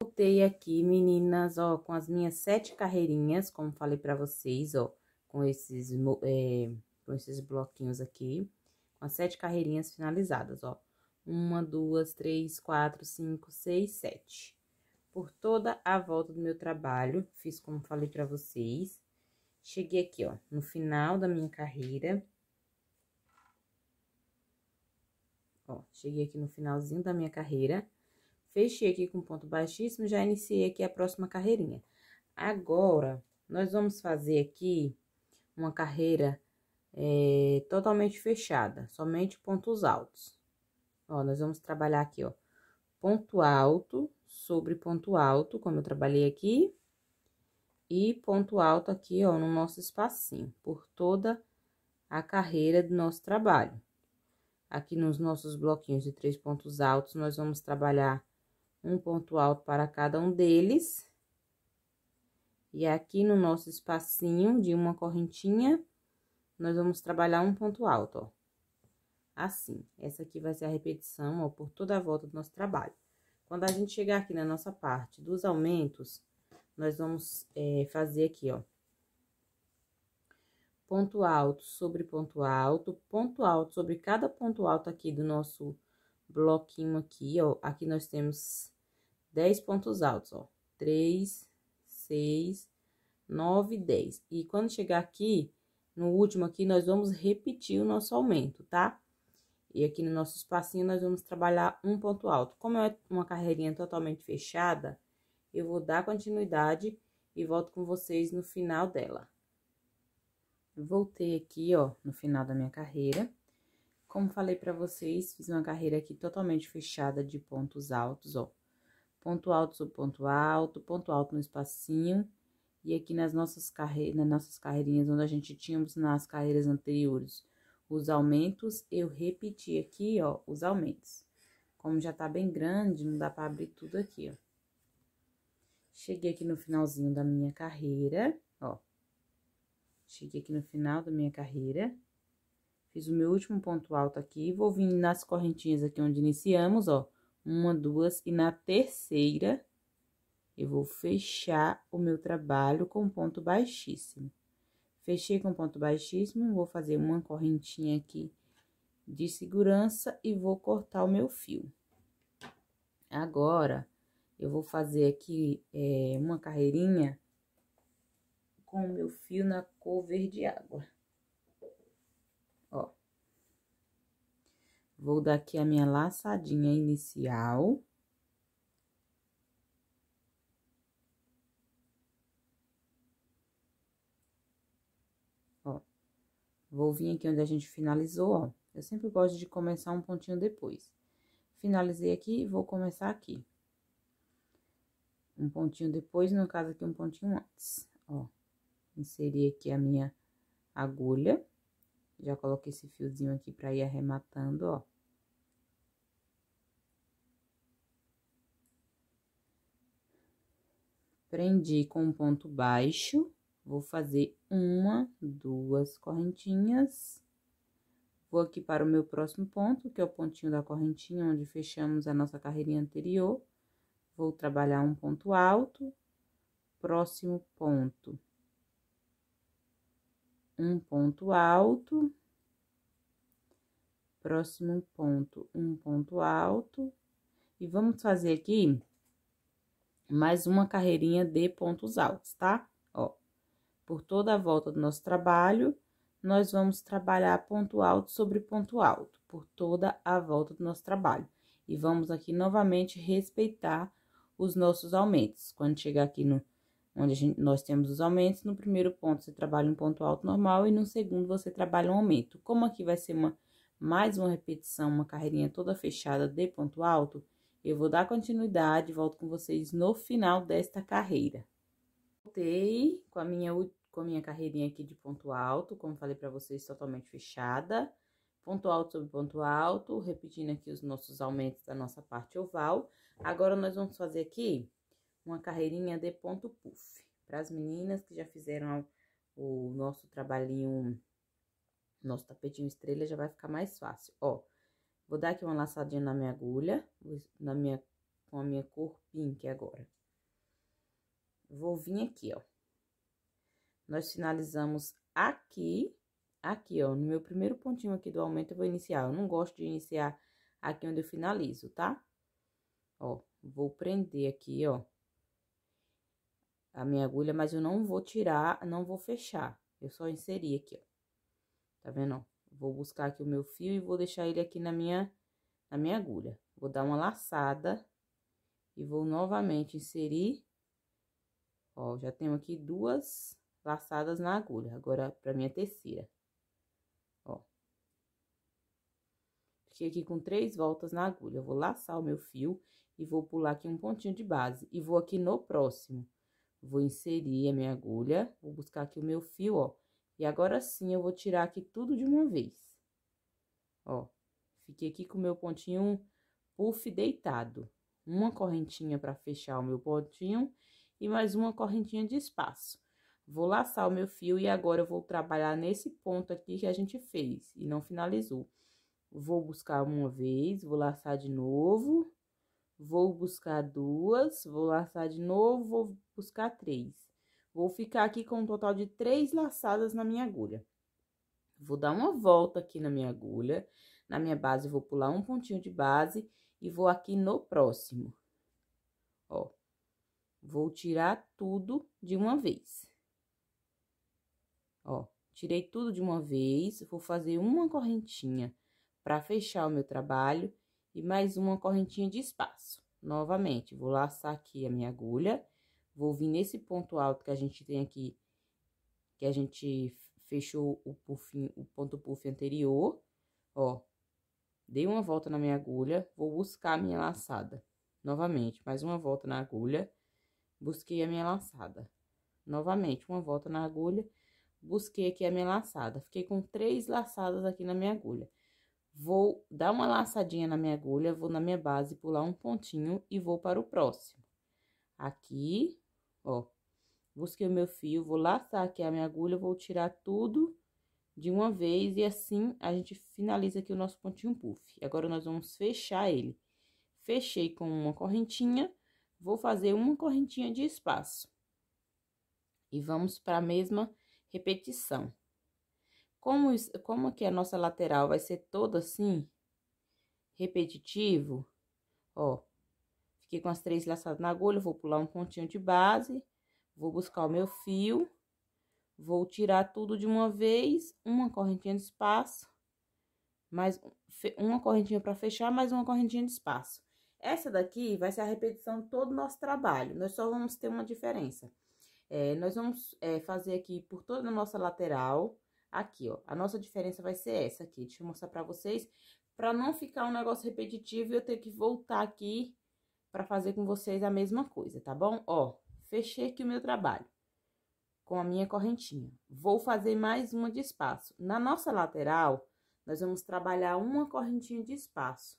Voltei aqui, meninas, ó, com as minhas sete carreirinhas, como falei para vocês, ó, com esses, é, com esses bloquinhos aqui, com as sete carreirinhas finalizadas, ó. Uma, duas, três, quatro, cinco, seis, sete. Por toda a volta do meu trabalho, fiz como falei para vocês. Cheguei aqui, ó, no final da minha carreira, Ó, cheguei aqui no finalzinho da minha carreira. Fechei aqui com ponto baixíssimo, já iniciei aqui a próxima carreirinha. Agora, nós vamos fazer aqui uma carreira é, totalmente fechada, somente pontos altos. Ó, nós vamos trabalhar aqui, ó, ponto alto sobre ponto alto, como eu trabalhei aqui. E ponto alto aqui, ó, no nosso espacinho, por toda a carreira do nosso trabalho. Aqui nos nossos bloquinhos de três pontos altos, nós vamos trabalhar um ponto alto para cada um deles. E aqui no nosso espacinho de uma correntinha, nós vamos trabalhar um ponto alto, ó. Assim, essa aqui vai ser a repetição, ó, por toda a volta do nosso trabalho. Quando a gente chegar aqui na nossa parte dos aumentos, nós vamos é, fazer aqui, ó, ponto alto sobre ponto alto, ponto alto sobre cada ponto alto aqui do nosso bloquinho aqui, ó. Aqui nós temos 10 pontos altos, ó. 3, 6, 9, 10. E quando chegar aqui, no último aqui, nós vamos repetir o nosso aumento, tá? E aqui no nosso espacinho, nós vamos trabalhar um ponto alto. Como é uma carreirinha totalmente fechada, eu vou dar continuidade e volto com vocês no final dela voltei aqui, ó, no final da minha carreira. Como falei pra vocês, fiz uma carreira aqui totalmente fechada de pontos altos, ó. Ponto alto sobre ponto alto, ponto alto no espacinho. E aqui nas nossas, carre... nas nossas carreirinhas, onde a gente tínhamos nas carreiras anteriores os aumentos, eu repeti aqui, ó, os aumentos. Como já tá bem grande, não dá pra abrir tudo aqui, ó. Cheguei aqui no finalzinho da minha carreira, ó. Cheguei aqui no final da minha carreira. Fiz o meu último ponto alto aqui. Vou vir nas correntinhas aqui onde iniciamos, ó. Uma, duas. E na terceira, eu vou fechar o meu trabalho com ponto baixíssimo. Fechei com ponto baixíssimo, vou fazer uma correntinha aqui de segurança e vou cortar o meu fio. Agora, eu vou fazer aqui é, uma carreirinha com o meu fio na ficou verde água. Ó. Vou dar aqui a minha laçadinha inicial. Ó. Vou vir aqui onde a gente finalizou, ó. Eu sempre gosto de começar um pontinho depois. Finalizei aqui, vou começar aqui. Um pontinho depois, no caso aqui, um pontinho antes, ó inserir aqui a minha agulha. Já coloquei esse fiozinho aqui pra ir arrematando, ó. Prendi com um ponto baixo, vou fazer uma, duas correntinhas. Vou aqui para o meu próximo ponto, que é o pontinho da correntinha, onde fechamos a nossa carreirinha anterior. Vou trabalhar um ponto alto, próximo ponto um ponto alto, próximo ponto, um ponto alto, e vamos fazer aqui mais uma carreirinha de pontos altos, tá? Ó, por toda a volta do nosso trabalho, nós vamos trabalhar ponto alto sobre ponto alto, por toda a volta do nosso trabalho. E vamos aqui novamente respeitar os nossos aumentos. Quando chegar aqui no onde gente, nós temos os aumentos. No primeiro ponto, você trabalha um ponto alto normal e no segundo, você trabalha um aumento. Como aqui vai ser uma, mais uma repetição, uma carreirinha toda fechada de ponto alto, eu vou dar continuidade e volto com vocês no final desta carreira. Voltei com a minha, com a minha carreirinha aqui de ponto alto, como falei para vocês, totalmente fechada. Ponto alto sobre ponto alto, repetindo aqui os nossos aumentos da nossa parte oval. Agora, nós vamos fazer aqui uma carreirinha de ponto puff. Para as meninas que já fizeram o nosso trabalhinho, nosso tapetinho estrela, já vai ficar mais fácil. Ó, vou dar aqui uma laçadinha na minha agulha, na minha, com a minha cor pink agora. Vou vir aqui, ó. Nós finalizamos aqui, aqui, ó, no meu primeiro pontinho aqui do aumento eu vou iniciar. Eu não gosto de iniciar aqui onde eu finalizo, tá? Ó, vou prender aqui, ó a minha agulha, mas eu não vou tirar, não vou fechar. Eu só inseri aqui, ó. Tá vendo? Vou buscar aqui o meu fio e vou deixar ele aqui na minha, na minha agulha. Vou dar uma laçada e vou novamente inserir. Ó, já tenho aqui duas laçadas na agulha. Agora, pra minha terceira. Ó. Fiquei aqui com três voltas na agulha. Eu vou laçar o meu fio e vou pular aqui um pontinho de base. E vou aqui no próximo Vou inserir a minha agulha, vou buscar aqui o meu fio, ó. E agora sim, eu vou tirar aqui tudo de uma vez. Ó, fiquei aqui com o meu pontinho puff deitado. Uma correntinha para fechar o meu pontinho e mais uma correntinha de espaço. Vou laçar o meu fio e agora eu vou trabalhar nesse ponto aqui que a gente fez e não finalizou. Vou buscar uma vez, vou laçar de novo Vou buscar duas, vou laçar de novo, vou buscar três. Vou ficar aqui com um total de três laçadas na minha agulha. Vou dar uma volta aqui na minha agulha, na minha base vou pular um pontinho de base e vou aqui no próximo. Ó, vou tirar tudo de uma vez. Ó, tirei tudo de uma vez, vou fazer uma correntinha para fechar o meu trabalho e mais uma correntinha de espaço. Novamente, vou laçar aqui a minha agulha, vou vir nesse ponto alto que a gente tem aqui, que a gente fechou o puff, o ponto puff anterior, ó. Dei uma volta na minha agulha, vou buscar a minha laçada. Novamente, mais uma volta na agulha, busquei a minha laçada. Novamente, uma volta na agulha, busquei aqui a minha laçada. Fiquei com três laçadas aqui na minha agulha vou dar uma laçadinha na minha agulha, vou na minha base, pular um pontinho e vou para o próximo. Aqui, ó, busquei o meu fio, vou laçar aqui a minha agulha, vou tirar tudo de uma vez e assim a gente finaliza aqui o nosso pontinho puff. Agora, nós vamos fechar ele. Fechei com uma correntinha, vou fazer uma correntinha de espaço. E vamos para a mesma repetição. Como, como que a nossa lateral vai ser toda assim, repetitivo, ó, fiquei com as três laçadas na agulha, vou pular um pontinho de base, vou buscar o meu fio, vou tirar tudo de uma vez, uma correntinha de espaço, mais uma correntinha para fechar, mais uma correntinha de espaço. Essa daqui vai ser a repetição de todo o nosso trabalho, nós só vamos ter uma diferença. É, nós vamos é, fazer aqui por toda a nossa lateral, Aqui, ó, a nossa diferença vai ser essa aqui. Deixa eu mostrar pra vocês, pra não ficar um negócio repetitivo e eu ter que voltar aqui pra fazer com vocês a mesma coisa, tá bom? Ó, fechei aqui o meu trabalho com a minha correntinha. Vou fazer mais uma de espaço. Na nossa lateral, nós vamos trabalhar uma correntinha de espaço.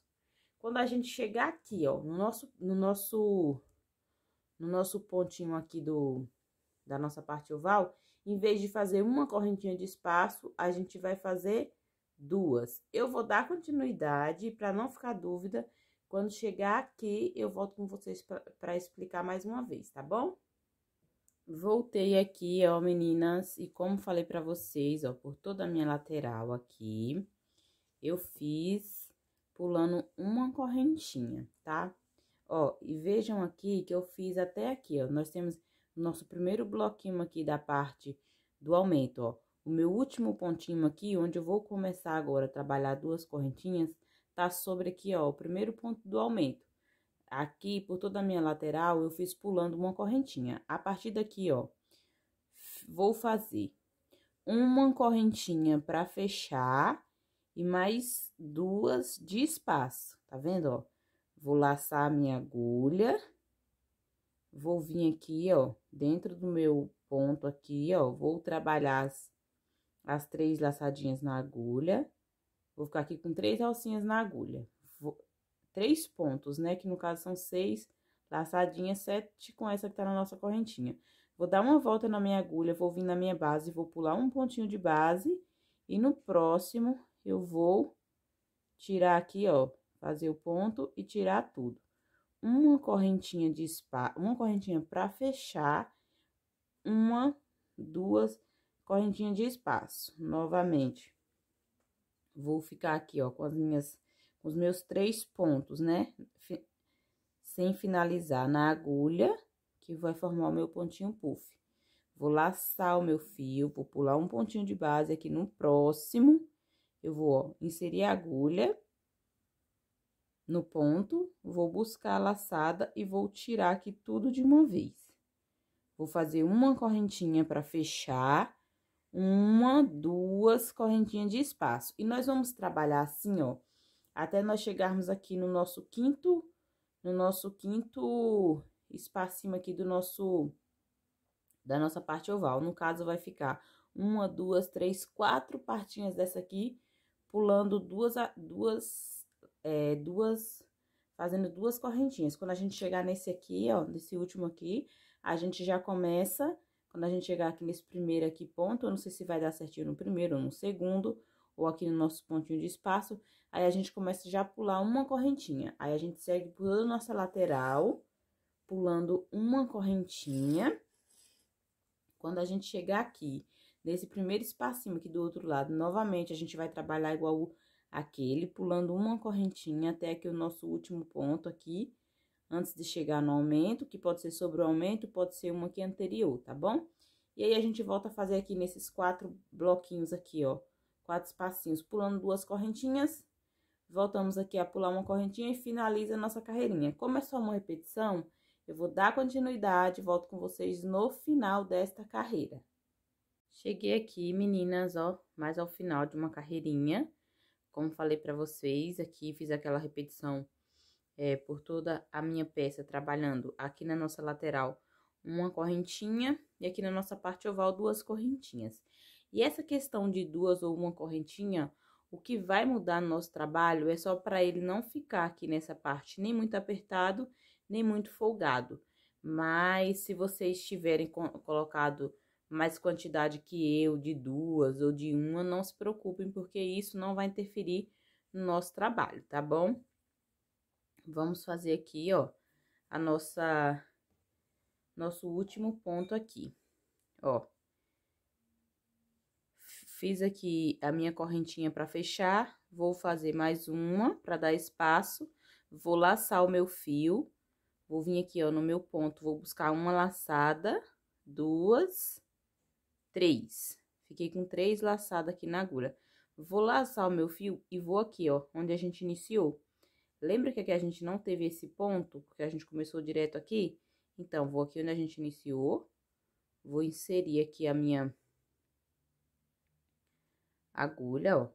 Quando a gente chegar aqui, ó, no nosso, no nosso, no nosso pontinho aqui do, da nossa parte oval, em vez de fazer uma correntinha de espaço, a gente vai fazer duas. Eu vou dar continuidade para não ficar dúvida. Quando chegar aqui, eu volto com vocês para explicar mais uma vez, tá bom? Voltei aqui, ó, meninas, e como falei para vocês, ó, por toda a minha lateral aqui, eu fiz pulando uma correntinha, tá? Ó, e vejam aqui que eu fiz até aqui, ó, nós temos nosso primeiro bloquinho aqui da parte do aumento, ó. O meu último pontinho aqui, onde eu vou começar agora a trabalhar duas correntinhas, tá sobre aqui, ó, o primeiro ponto do aumento. Aqui, por toda a minha lateral, eu fiz pulando uma correntinha. A partir daqui, ó, vou fazer uma correntinha para fechar e mais duas de espaço, tá vendo, ó? Vou laçar a minha agulha, vou vir aqui, ó, dentro do meu ponto aqui, ó, vou trabalhar as, as três laçadinhas na agulha. Vou ficar aqui com três alcinhas na agulha. Vou, três pontos, né? Que no caso são seis laçadinhas, sete com essa que tá na nossa correntinha. Vou dar uma volta na minha agulha, vou vir na minha base, vou pular um pontinho de base. E no próximo, eu vou tirar aqui, ó, fazer o ponto e tirar tudo uma correntinha de espaço, uma correntinha para fechar, uma, duas correntinhas de espaço. Novamente, vou ficar aqui, ó, com as minhas, com os meus três pontos, né? sem finalizar na agulha, que vai formar o meu pontinho puff. Vou laçar o meu fio, vou pular um pontinho de base aqui no próximo. Eu vou, ó, inserir a agulha no ponto, vou buscar a laçada e vou tirar aqui tudo de uma vez. Vou fazer uma correntinha para fechar, uma, duas correntinhas de espaço. E nós vamos trabalhar assim, ó, até nós chegarmos aqui no nosso quinto, no nosso quinto espacinho aqui do nosso, da nossa parte oval. No caso, vai ficar uma, duas, três, quatro partinhas dessa aqui, pulando duas, duas é, duas, fazendo duas correntinhas. Quando a gente chegar nesse aqui, ó, nesse último aqui, a gente já começa, quando a gente chegar aqui nesse primeiro aqui ponto, eu não sei se vai dar certinho no primeiro ou no segundo, ou aqui no nosso pontinho de espaço, aí a gente começa já a pular uma correntinha. Aí a gente segue pulando nossa lateral, pulando uma correntinha. Quando a gente chegar aqui, nesse primeiro espacinho aqui do outro lado, novamente, a gente vai trabalhar igual o aquele, pulando uma correntinha até aqui o nosso último ponto aqui, antes de chegar no aumento, que pode ser sobre o aumento, pode ser uma aqui anterior, tá bom? E aí, a gente volta a fazer aqui nesses quatro bloquinhos aqui, ó, quatro espacinhos, pulando duas correntinhas, voltamos aqui a pular uma correntinha e finaliza a nossa carreirinha. Como é só uma repetição, eu vou dar continuidade, volto com vocês no final desta carreira. Cheguei aqui, meninas, ó, mais ao final de uma carreirinha. Como falei para vocês, aqui fiz aquela repetição é, por toda a minha peça, trabalhando aqui na nossa lateral uma correntinha e aqui na nossa parte oval duas correntinhas. E essa questão de duas ou uma correntinha, o que vai mudar no nosso trabalho é só para ele não ficar aqui nessa parte nem muito apertado, nem muito folgado. Mas se vocês tiverem colocado mais quantidade que eu, de duas ou de uma, não se preocupem, porque isso não vai interferir no nosso trabalho, tá bom? Vamos fazer aqui, ó, a nossa nosso último ponto aqui, ó. Fiz aqui a minha correntinha para fechar, vou fazer mais uma para dar espaço, vou laçar o meu fio, vou vir aqui, ó, no meu ponto, vou buscar uma laçada, duas, três. Fiquei com três laçadas aqui na agulha. Vou laçar o meu fio e vou aqui, ó, onde a gente iniciou. Lembra que aqui a gente não teve esse ponto, porque a gente começou direto aqui? Então, vou aqui onde a gente iniciou, vou inserir aqui a minha agulha, ó.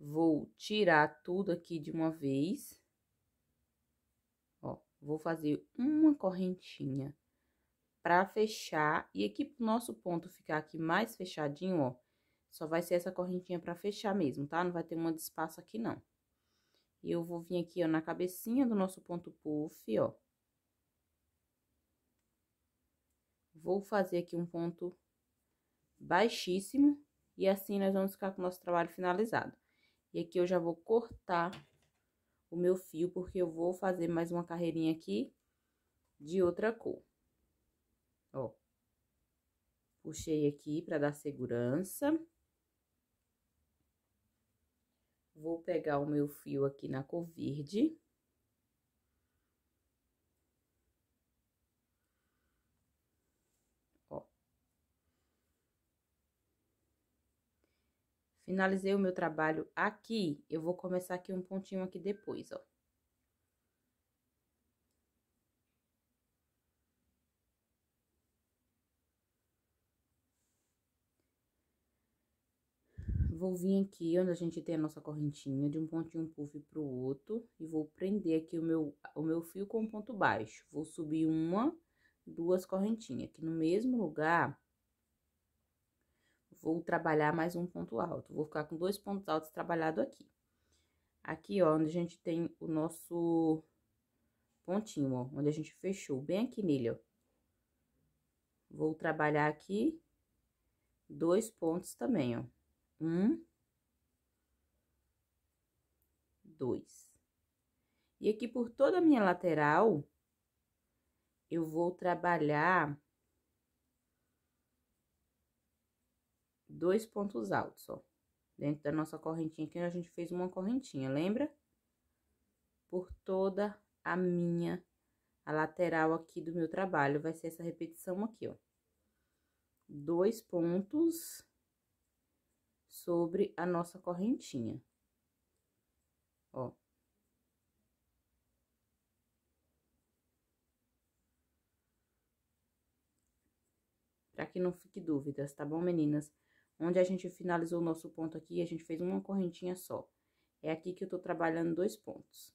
Vou tirar tudo aqui de uma vez. Ó, vou fazer uma correntinha para fechar. E aqui pro nosso ponto ficar aqui mais fechadinho, ó, só vai ser essa correntinha para fechar mesmo, tá? Não vai ter uma de espaço aqui, não. E eu vou vir aqui, ó, na cabecinha do nosso ponto puff, ó. Vou fazer aqui um ponto baixíssimo e assim nós vamos ficar com o nosso trabalho finalizado. E aqui eu já vou cortar o meu fio, porque eu vou fazer mais uma carreirinha aqui de outra cor. Puxei aqui para dar segurança. Vou pegar o meu fio aqui na cor verde. Ó. Finalizei o meu trabalho aqui. Eu vou começar aqui um pontinho aqui depois, ó. vou vir aqui onde a gente tem a nossa correntinha, de um pontinho puff pro outro, e vou prender aqui o meu, o meu fio com ponto baixo. Vou subir uma, duas correntinhas. Aqui no mesmo lugar, vou trabalhar mais um ponto alto. Vou ficar com dois pontos altos trabalhado aqui. Aqui, ó, onde a gente tem o nosso pontinho, ó, onde a gente fechou, bem aqui nele, ó. Vou trabalhar aqui dois pontos também, ó. Um. Dois. E aqui por toda a minha lateral, eu vou trabalhar dois pontos altos, ó. Dentro da nossa correntinha aqui, a gente fez uma correntinha, lembra? Por toda a minha, a lateral aqui do meu trabalho, vai ser essa repetição aqui, ó. Dois pontos sobre a nossa correntinha. Ó. Pra que não fique dúvidas, tá bom, meninas? Onde a gente finalizou o nosso ponto aqui, a gente fez uma correntinha só. É aqui que eu tô trabalhando dois pontos.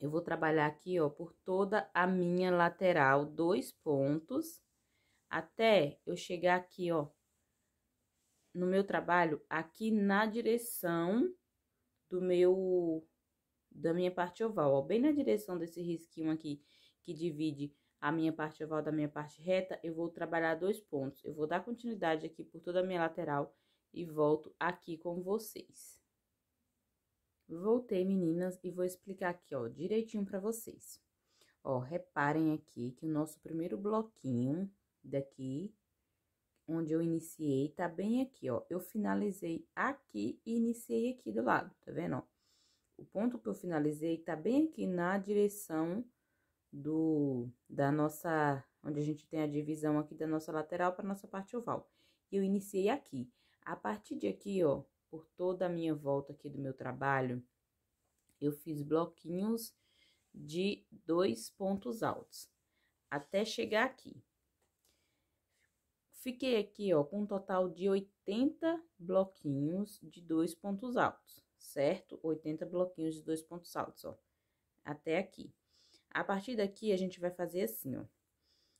Eu vou trabalhar aqui, ó, por toda a minha lateral, dois pontos, até eu chegar aqui, ó, no meu trabalho aqui na direção do meu da minha parte oval, ó, bem na direção desse risquinho aqui que divide a minha parte oval da minha parte reta, eu vou trabalhar dois pontos. Eu vou dar continuidade aqui por toda a minha lateral e volto aqui com vocês. Voltei, meninas, e vou explicar aqui, ó, direitinho para vocês. Ó, reparem aqui que o nosso primeiro bloquinho daqui onde eu iniciei, tá bem aqui, ó. Eu finalizei aqui e iniciei aqui do lado, tá vendo, ó? O ponto que eu finalizei tá bem aqui na direção do da nossa onde a gente tem a divisão aqui da nossa lateral para nossa parte oval. E eu iniciei aqui. A partir de aqui, ó, por toda a minha volta aqui do meu trabalho, eu fiz bloquinhos de dois pontos altos até chegar aqui. Fiquei aqui, ó, com um total de 80 bloquinhos de dois pontos altos, certo? 80 bloquinhos de dois pontos altos, ó, até aqui. A partir daqui, a gente vai fazer assim, ó,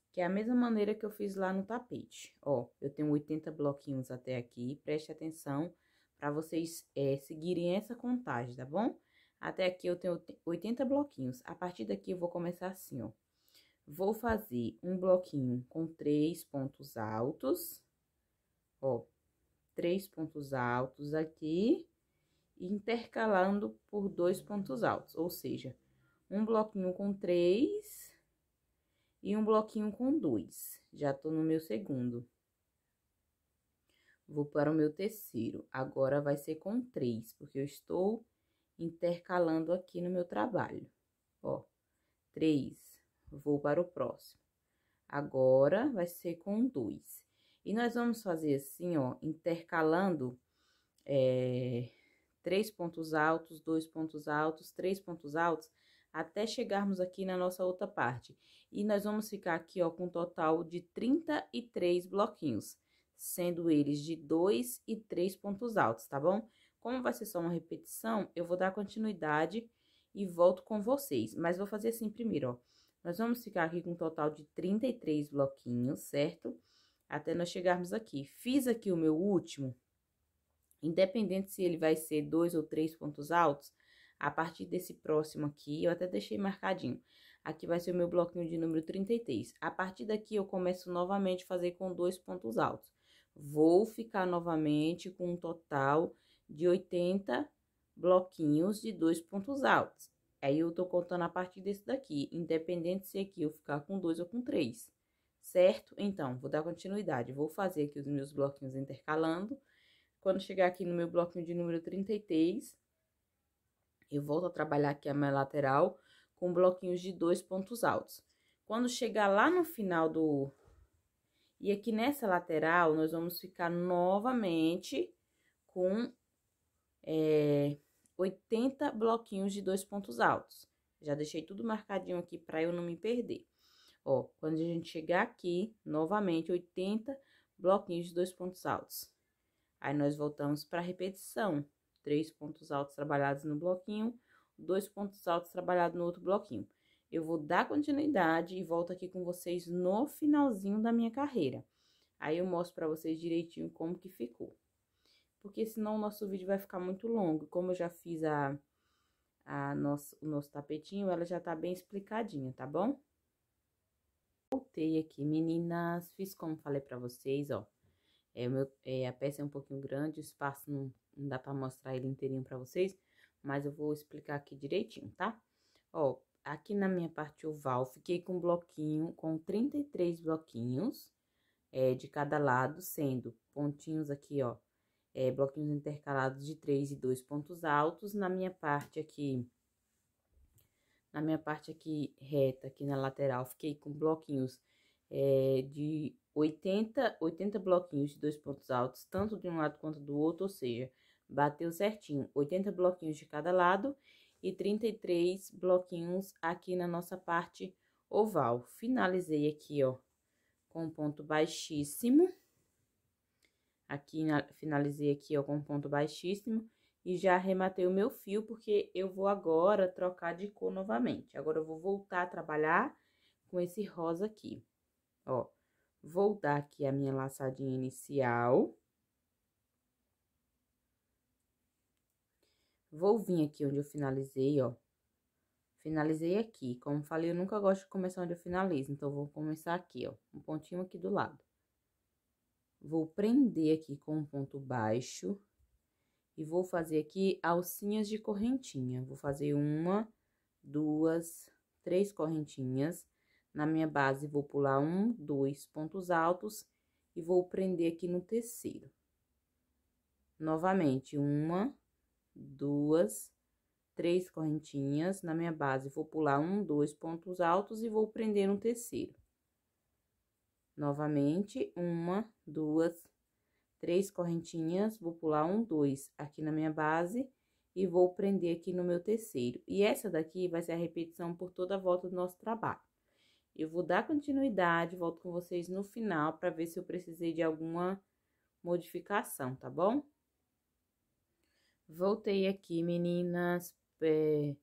que é a mesma maneira que eu fiz lá no tapete. Ó, eu tenho 80 bloquinhos até aqui, preste atenção para vocês é, seguirem essa contagem, tá bom? Até aqui eu tenho 80 bloquinhos. A partir daqui eu vou começar assim, ó vou fazer um bloquinho com três pontos altos, ó, três pontos altos aqui, intercalando por dois pontos altos, ou seja, um bloquinho com três e um bloquinho com dois. Já tô no meu segundo. Vou para o meu terceiro. Agora vai ser com três, porque eu estou intercalando aqui no meu trabalho. Ó, três, vou para o próximo. Agora, vai ser com dois. E nós vamos fazer assim, ó, intercalando é, três pontos altos, dois pontos altos, três pontos altos, até chegarmos aqui na nossa outra parte. E nós vamos ficar aqui, ó, com um total de 33 bloquinhos, sendo eles de dois e três pontos altos, tá bom? Como vai ser só uma repetição, eu vou dar continuidade e volto com vocês. Mas vou fazer assim primeiro, ó nós vamos ficar aqui com um total de 33 bloquinhos, certo? Até nós chegarmos aqui. Fiz aqui o meu último, independente se ele vai ser dois ou três pontos altos, a partir desse próximo aqui, eu até deixei marcadinho. Aqui vai ser o meu bloquinho de número 33. A partir daqui, eu começo novamente a fazer com dois pontos altos. Vou ficar novamente com um total de 80 bloquinhos de dois pontos altos. Aí eu tô contando a partir desse daqui, independente se aqui eu ficar com dois ou com três, certo? Então, vou dar continuidade, vou fazer aqui os meus bloquinhos intercalando. Quando chegar aqui no meu bloquinho de número 33, eu volto a trabalhar aqui a minha lateral com bloquinhos de dois pontos altos. Quando chegar lá no final do... E aqui nessa lateral, nós vamos ficar novamente com... É, 80 bloquinhos de dois pontos altos. Já deixei tudo marcadinho aqui para eu não me perder. Ó, quando a gente chegar aqui, novamente, 80 bloquinhos de dois pontos altos. Aí, nós voltamos para a repetição. Três pontos altos trabalhados no bloquinho, dois pontos altos trabalhados no outro bloquinho. Eu vou dar continuidade e volto aqui com vocês no finalzinho da minha carreira. Aí eu mostro para vocês direitinho como que ficou porque senão o nosso vídeo vai ficar muito longo. Como eu já fiz a, a nosso, o nosso tapetinho, ela já tá bem explicadinha, tá bom? Voltei aqui, meninas, fiz como falei pra vocês, ó. É, meu, é, a peça é um pouquinho grande, o espaço não, não dá pra mostrar ele inteirinho pra vocês, mas eu vou explicar aqui direitinho, tá? Ó, aqui na minha parte oval, fiquei com um bloquinho, com 33 bloquinhos é, de cada lado, sendo pontinhos aqui, ó, é, bloquinhos intercalados de três e dois pontos altos. Na minha parte aqui, na minha parte aqui reta, aqui na lateral, fiquei com bloquinhos é, de 80, 80 bloquinhos de dois pontos altos, tanto de um lado quanto do outro, ou seja, bateu certinho 80 bloquinhos de cada lado e 33 bloquinhos aqui na nossa parte oval. Finalizei aqui, ó, com um ponto baixíssimo. Aqui, na, finalizei aqui ó, com um ponto baixíssimo e já arrematei o meu fio, porque eu vou agora trocar de cor novamente. Agora, eu vou voltar a trabalhar com esse rosa aqui, ó. Vou dar aqui a minha laçadinha inicial. Vou vir aqui onde eu finalizei, ó. Finalizei aqui. Como falei, eu nunca gosto de começar onde eu finalizo, então, vou começar aqui, ó. Um pontinho aqui do lado. Vou prender aqui com um ponto baixo. E vou fazer aqui alcinhas de correntinha. Vou fazer uma, duas, três correntinhas. Na minha base, vou pular um, dois pontos altos e vou prender aqui no terceiro. Novamente, uma, duas, três correntinhas. Na minha base, vou pular um, dois pontos altos e vou prender no terceiro. Novamente, uma, duas, três correntinhas, vou pular um, dois aqui na minha base e vou prender aqui no meu terceiro. E essa daqui vai ser a repetição por toda a volta do nosso trabalho. Eu vou dar continuidade, volto com vocês no final para ver se eu precisei de alguma modificação, tá bom? Voltei aqui, meninas, é,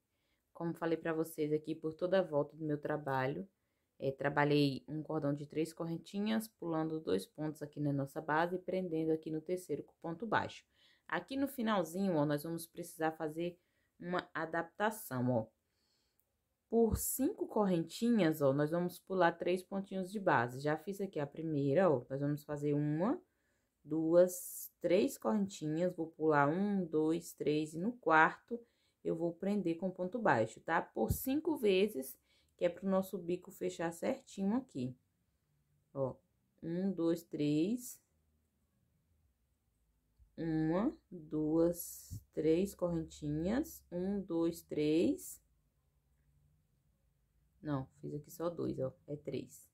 como falei para vocês aqui, por toda a volta do meu trabalho. É, trabalhei um cordão de três correntinhas, pulando dois pontos aqui na nossa base e prendendo aqui no terceiro com ponto baixo. Aqui no finalzinho, ó, nós vamos precisar fazer uma adaptação, ó. Por cinco correntinhas, ó, nós vamos pular três pontinhos de base. Já fiz aqui a primeira, ó, nós vamos fazer uma, duas, três correntinhas, vou pular um, dois, três, e no quarto eu vou prender com ponto baixo, tá? Por cinco vezes que é pro nosso bico fechar certinho aqui. Ó, um, dois, três. Uma, duas, três correntinhas. Um, dois, três. Não, fiz aqui só dois, ó, é três.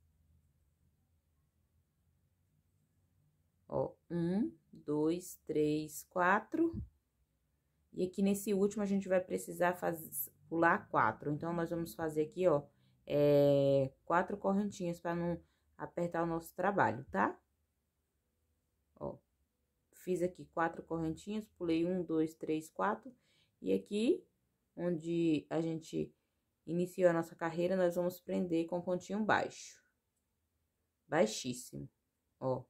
Ó, um, dois, três, quatro. E aqui nesse último, a gente vai precisar fazer, pular quatro. Então, nós vamos fazer aqui, ó, é, quatro correntinhas para não apertar o nosso trabalho, tá? Ó, fiz aqui quatro correntinhas, pulei um, dois, três, quatro. E aqui, onde a gente iniciou a nossa carreira, nós vamos prender com pontinho baixo. Baixíssimo, ó.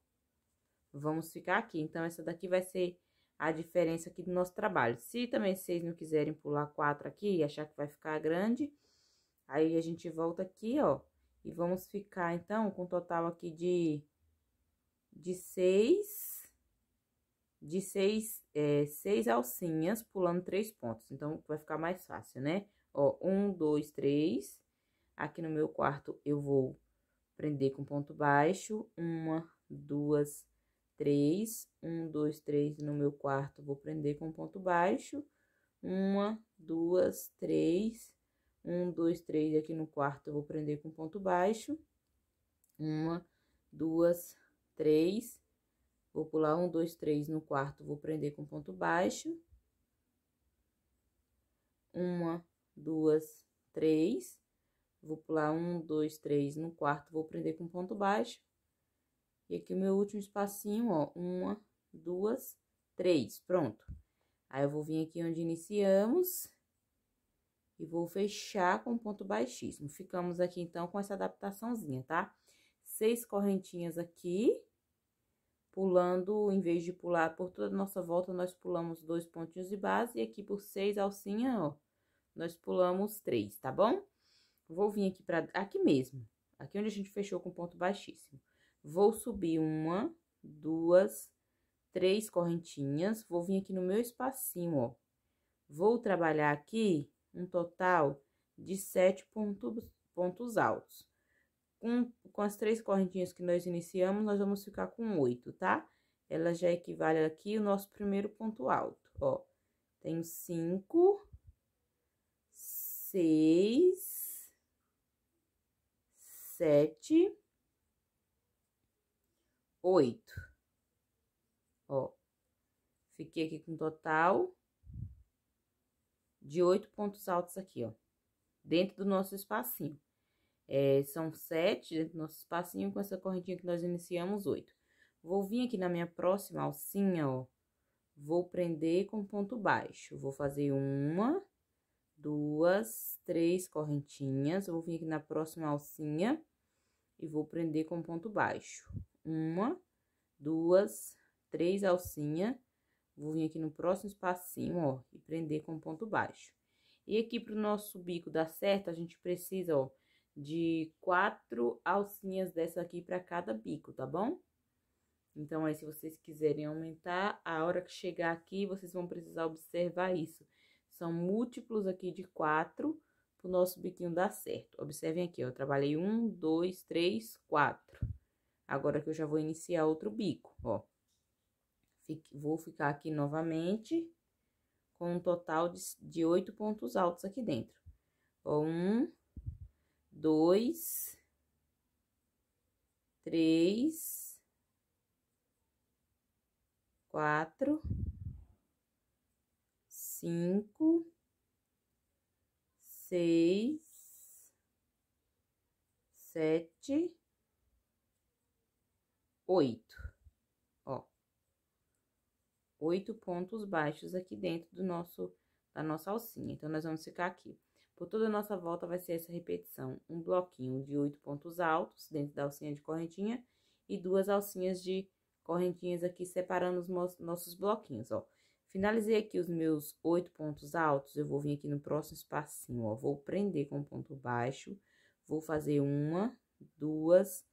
Vamos ficar aqui. Então, essa daqui vai ser a diferença aqui do nosso trabalho. Se também vocês não quiserem pular quatro aqui e achar que vai ficar grande, Aí, a gente volta aqui, ó, e vamos ficar, então, com um total aqui de, de seis, de seis, é, seis alcinhas pulando três pontos. Então, vai ficar mais fácil, né? Ó, um, dois, três. Aqui no meu quarto, eu vou prender com ponto baixo. Uma, duas, três. Um, dois, três. No meu quarto, vou prender com ponto baixo. Uma, duas, três um, dois, três, aqui no quarto eu vou prender com ponto baixo. Uma, duas, três. Vou pular um, dois, três no quarto, vou prender com ponto baixo. Uma, duas, três. Vou pular um, dois, três no quarto, vou prender com ponto baixo. E aqui o meu último espacinho, ó, uma, duas, três, pronto. Aí, eu vou vir aqui onde iniciamos e vou fechar com ponto baixíssimo. Ficamos aqui, então, com essa adaptaçãozinha, tá? Seis correntinhas aqui. Pulando, em vez de pular por toda a nossa volta, nós pulamos dois pontinhos de base. E aqui por seis alcinha, ó, nós pulamos três, tá bom? Vou vir aqui pra... Aqui mesmo. Aqui onde a gente fechou com ponto baixíssimo. Vou subir uma, duas, três correntinhas. Vou vir aqui no meu espacinho, ó. Vou trabalhar aqui um total de sete pontos, pontos altos. Com, com as três correntinhas que nós iniciamos, nós vamos ficar com oito, tá? Ela já equivale aqui o nosso primeiro ponto alto, ó. Tenho cinco, seis, sete, oito. Ó, fiquei aqui com total de oito pontos altos aqui, ó, dentro do nosso espacinho. É, são sete dentro do nosso espacinho, com essa correntinha que nós iniciamos, oito. Vou vir aqui na minha próxima alcinha, ó, vou prender com ponto baixo. Vou fazer uma, duas, três correntinhas. Vou vir aqui na próxima alcinha e vou prender com ponto baixo. Uma, duas, três alcinha Vou vir aqui no próximo espacinho, ó, e prender com ponto baixo. E aqui pro nosso bico dar certo, a gente precisa, ó, de quatro alcinhas dessa aqui para cada bico, tá bom? Então, aí, se vocês quiserem aumentar, a hora que chegar aqui, vocês vão precisar observar isso. São múltiplos aqui de quatro para o nosso biquinho dar certo. Observem aqui, ó, trabalhei um, dois, três, quatro. Agora que eu já vou iniciar outro bico, ó vou ficar aqui novamente com um total de, oito pontos altos aqui dentro. um, dois, três, quatro, cinco, seis, sete, oito oito pontos baixos aqui dentro do nosso, da nossa alcinha. Então, nós vamos ficar aqui. Por toda a nossa volta vai ser essa repetição. Um bloquinho de oito pontos altos dentro da alcinha de correntinha e duas alcinhas de correntinhas aqui separando os nossos bloquinhos, ó. Finalizei aqui os meus oito pontos altos, eu vou vir aqui no próximo espacinho, ó, vou prender com ponto baixo, vou fazer uma, duas,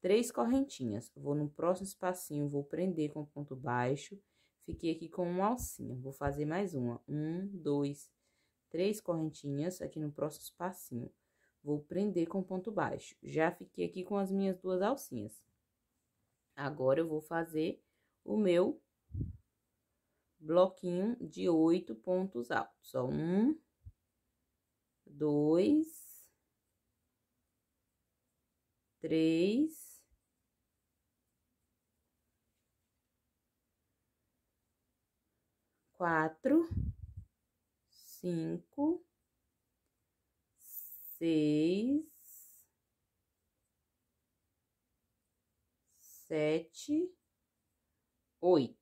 três correntinhas. Vou no próximo espacinho, vou prender com ponto baixo, Fiquei aqui com uma alcinha, vou fazer mais uma. Um, dois, três correntinhas aqui no próximo espacinho. Vou prender com ponto baixo. Já fiquei aqui com as minhas duas alcinhas. Agora, eu vou fazer o meu bloquinho de oito pontos altos. Ó, um, dois, três, quatro, cinco, seis, sete, oito.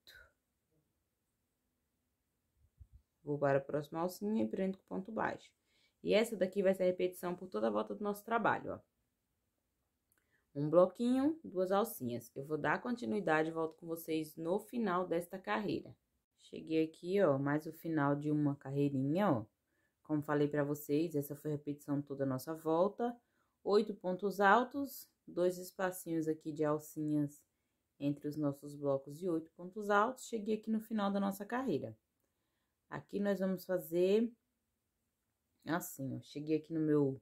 Vou para a próxima alcinha e prendo com ponto baixo. E essa daqui vai ser a repetição por toda a volta do nosso trabalho, ó. Um bloquinho, duas alcinhas. Eu vou dar continuidade e volto com vocês no final desta carreira. Cheguei aqui, ó, mais o final de uma carreirinha, ó. Como falei pra vocês, essa foi a repetição toda a nossa volta. Oito pontos altos, dois espacinhos aqui de alcinhas entre os nossos blocos de oito pontos altos. Cheguei aqui no final da nossa carreira. Aqui nós vamos fazer assim, ó. Cheguei aqui no meu,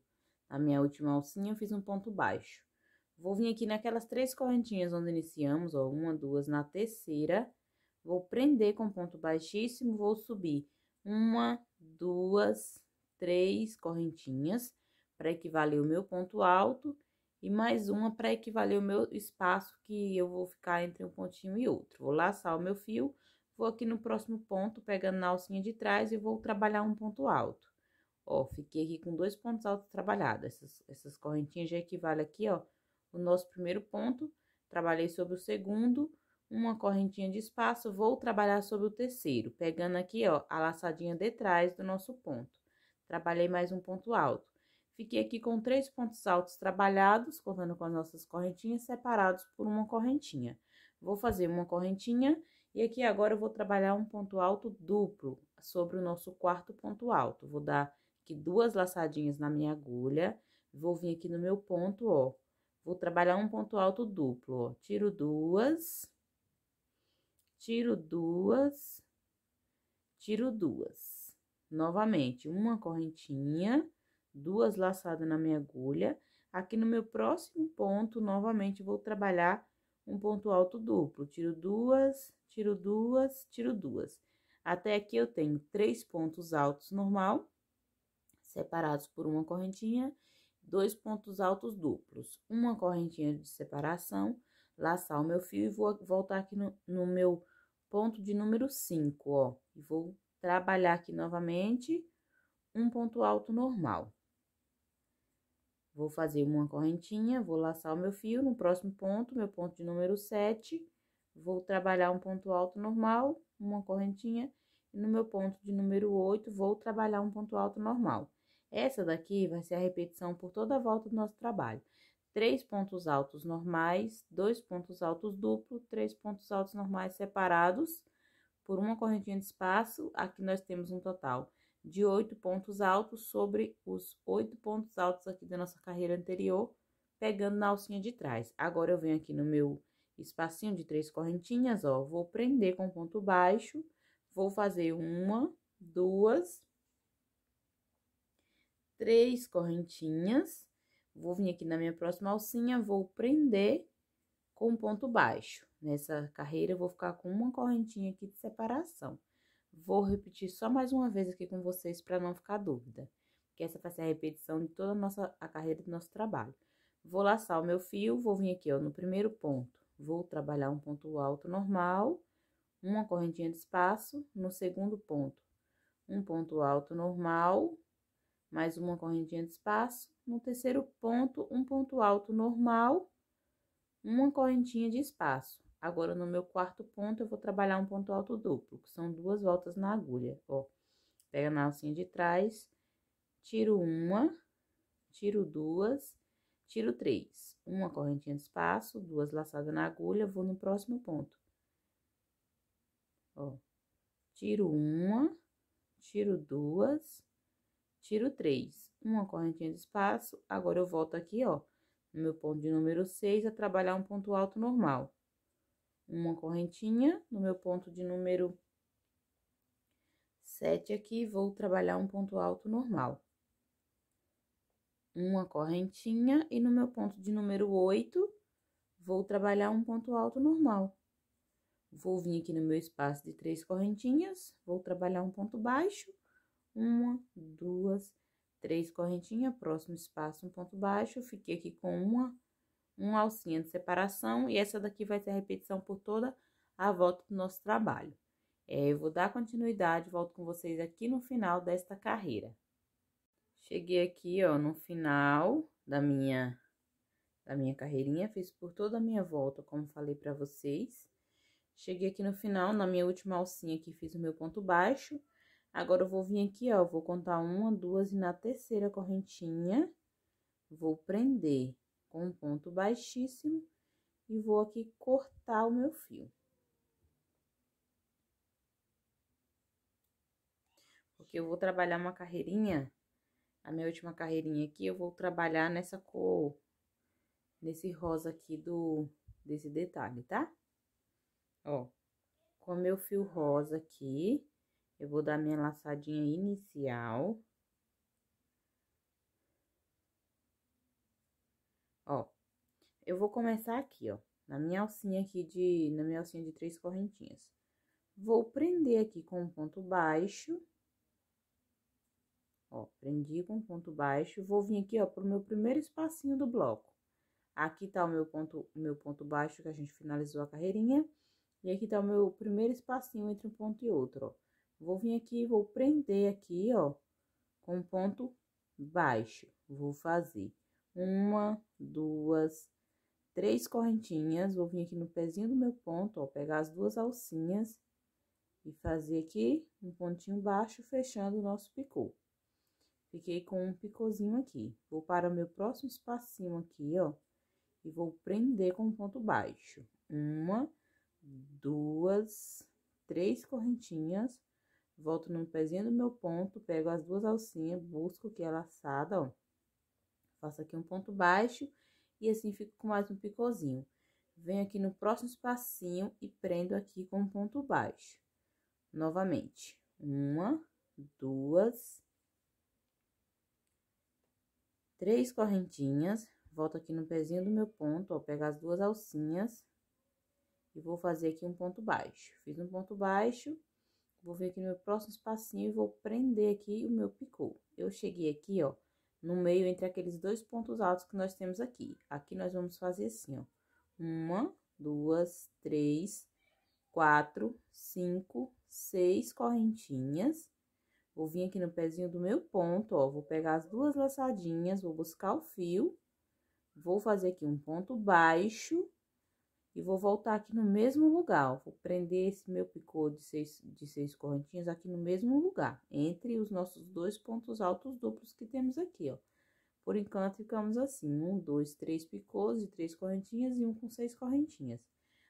na minha última alcinha, eu fiz um ponto baixo. Vou vir aqui naquelas três correntinhas onde iniciamos, ó, uma, duas, na terceira Vou prender com ponto baixíssimo, vou subir uma, duas, três correntinhas para equivaler o meu ponto alto e mais uma para equivaler o meu espaço que eu vou ficar entre um pontinho e outro. Vou laçar o meu fio, vou aqui no próximo ponto, pegando na alcinha de trás e vou trabalhar um ponto alto. Ó, fiquei aqui com dois pontos altos trabalhados. Essas, essas correntinhas já equivale aqui, ó, o nosso primeiro ponto. Trabalhei sobre o segundo, uma correntinha de espaço, vou trabalhar sobre o terceiro, pegando aqui, ó, a laçadinha de trás do nosso ponto. Trabalhei mais um ponto alto. Fiquei aqui com três pontos altos trabalhados, contando com as nossas correntinhas, separados por uma correntinha. Vou fazer uma correntinha e aqui agora eu vou trabalhar um ponto alto duplo sobre o nosso quarto ponto alto. Vou dar aqui duas laçadinhas na minha agulha, vou vir aqui no meu ponto, ó. Vou trabalhar um ponto alto duplo, ó. Tiro duas tiro duas, tiro duas. Novamente, uma correntinha, duas laçadas na minha agulha. Aqui no meu próximo ponto, novamente, vou trabalhar um ponto alto duplo. Tiro duas, tiro duas, tiro duas. Até aqui eu tenho três pontos altos normal, separados por uma correntinha, dois pontos altos duplos, uma correntinha de separação, laçar o meu fio e vou voltar aqui no, no meu ponto de número 5, ó. E vou trabalhar aqui novamente um ponto alto normal. Vou fazer uma correntinha, vou laçar o meu fio no próximo ponto, meu ponto de número 7. Vou trabalhar um ponto alto normal, uma correntinha. E no meu ponto de número 8, vou trabalhar um ponto alto normal. Essa daqui vai ser a repetição por toda a volta do nosso trabalho três pontos altos normais, dois pontos altos duplo, três pontos altos normais separados por uma correntinha de espaço. Aqui nós temos um total de oito pontos altos sobre os oito pontos altos aqui da nossa carreira anterior, pegando na alcinha de trás. Agora, eu venho aqui no meu espacinho de três correntinhas, ó, vou prender com ponto baixo, vou fazer uma, duas, três correntinhas, Vou vir aqui na minha próxima alcinha, vou prender com ponto baixo. Nessa carreira, eu vou ficar com uma correntinha aqui de separação. Vou repetir só mais uma vez aqui com vocês para não ficar dúvida, que essa vai ser a repetição de toda a nossa a carreira do nosso trabalho. Vou laçar o meu fio, vou vir aqui, ó, no primeiro ponto, vou trabalhar um ponto alto normal, uma correntinha de espaço, no segundo ponto, um ponto alto normal, mais uma correntinha de espaço. No terceiro ponto, um ponto alto normal, uma correntinha de espaço. Agora, no meu quarto ponto, eu vou trabalhar um ponto alto duplo, que são duas voltas na agulha, ó. Pega na alcinha de trás, tiro uma, tiro duas, tiro três. Uma correntinha de espaço, duas laçadas na agulha, vou no próximo ponto. Ó, tiro uma, tiro duas, tiro 3, uma correntinha de espaço, agora eu volto aqui, ó, no meu ponto de número 6, a trabalhar um ponto alto normal. Uma correntinha, no meu ponto de número 7 aqui, vou trabalhar um ponto alto normal. Uma correntinha, e no meu ponto de número 8, vou trabalhar um ponto alto normal. Vou vir aqui no meu espaço de três correntinhas, vou trabalhar um ponto baixo uma, duas, três correntinhas, próximo espaço, um ponto baixo. Fiquei aqui com uma, uma alcinha de separação, e essa daqui vai ser a repetição por toda a volta do nosso trabalho. É, eu vou dar continuidade, volto com vocês aqui no final desta carreira. Cheguei aqui, ó, no final da minha, da minha carreirinha, fiz por toda a minha volta, como falei pra vocês. Cheguei aqui no final, na minha última alcinha aqui, fiz o meu ponto baixo. Agora, eu vou vir aqui, ó, vou contar uma, duas, e na terceira correntinha, vou prender com um ponto baixíssimo e vou aqui cortar o meu fio. Porque eu vou trabalhar uma carreirinha, a minha última carreirinha aqui, eu vou trabalhar nessa cor, nesse rosa aqui do, desse detalhe, tá? Ó, com o meu fio rosa aqui, eu vou dar minha laçadinha inicial. Ó, eu vou começar aqui, ó, na minha alcinha aqui de, na minha alcinha de três correntinhas. Vou prender aqui com um ponto baixo. Ó, prendi com um ponto baixo. Vou vir aqui, ó, pro meu primeiro espacinho do bloco. Aqui tá o meu ponto, meu ponto baixo que a gente finalizou a carreirinha. E aqui tá o meu primeiro espacinho entre um ponto e outro, ó. Vou vir aqui, e vou prender aqui, ó, com ponto baixo. Vou fazer uma, duas, três correntinhas. Vou vir aqui no pezinho do meu ponto, ó, pegar as duas alcinhas e fazer aqui um pontinho baixo, fechando o nosso picô. Fiquei com um picôzinho aqui. Vou para o meu próximo espacinho aqui, ó, e vou prender com ponto baixo. Uma, duas, três correntinhas. Volto no pezinho do meu ponto, pego as duas alcinhas, busco que é laçada, ó. Faço aqui um ponto baixo e assim fico com mais um picôzinho. Venho aqui no próximo espacinho e prendo aqui com um ponto baixo. Novamente. Uma, duas, três correntinhas. Volto aqui no pezinho do meu ponto, ó, pego as duas alcinhas e vou fazer aqui um ponto baixo. Fiz um ponto baixo Vou vir aqui no meu próximo espacinho e vou prender aqui o meu picô. Eu cheguei aqui, ó, no meio entre aqueles dois pontos altos que nós temos aqui. Aqui nós vamos fazer assim, ó. Uma, duas, três, quatro, cinco, seis correntinhas. Vou vir aqui no pezinho do meu ponto, ó, vou pegar as duas laçadinhas, vou buscar o fio. Vou fazer aqui um ponto baixo e vou voltar aqui no mesmo lugar, ó. Vou prender esse meu picô de seis, de seis correntinhas aqui no mesmo lugar, entre os nossos dois pontos altos duplos que temos aqui, ó. Por enquanto, ficamos assim, um, dois, três picôs de três correntinhas e um com seis correntinhas.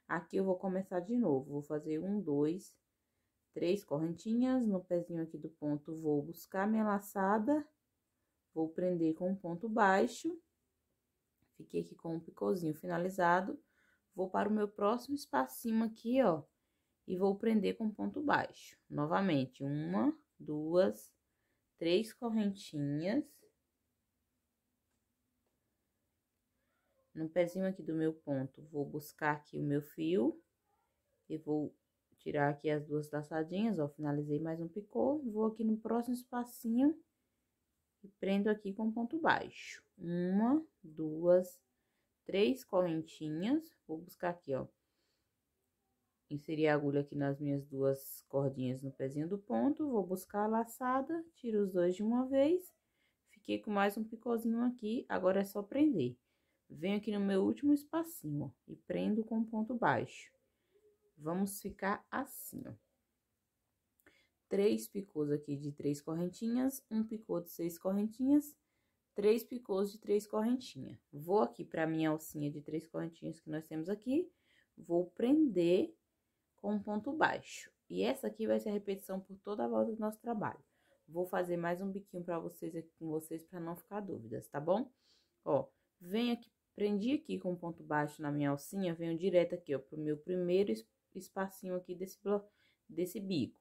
Aqui eu vou começar de novo, vou fazer um, dois, três correntinhas, no pezinho aqui do ponto vou buscar minha laçada, vou prender com um ponto baixo, fiquei aqui com um picôzinho finalizado, Vou para o meu próximo espacinho aqui, ó, e vou prender com ponto baixo. Novamente, uma, duas, três correntinhas. No pezinho aqui do meu ponto, vou buscar aqui o meu fio e vou tirar aqui as duas laçadinhas, ó, finalizei mais um picô, vou aqui no próximo espacinho e prendo aqui com ponto baixo. Uma, duas, três correntinhas, vou buscar aqui, ó. Inserir a agulha aqui nas minhas duas cordinhas no pezinho do ponto, vou buscar a laçada, tiro os dois de uma vez. Fiquei com mais um picôzinho aqui, agora é só prender. Venho aqui no meu último espacinho, ó, e prendo com ponto baixo. Vamos ficar assim, ó. Três picôs aqui de três correntinhas, um picô de seis correntinhas três picôs de três correntinhas. Vou aqui para minha alcinha de três correntinhas que nós temos aqui, vou prender com um ponto baixo. E essa aqui vai ser a repetição por toda a volta do nosso trabalho. Vou fazer mais um biquinho para vocês aqui com vocês para não ficar dúvidas, tá bom? Ó, venho aqui, prendi aqui com um ponto baixo na minha alcinha, venho direto aqui, ó, pro meu primeiro espacinho aqui desse bloco, desse bico.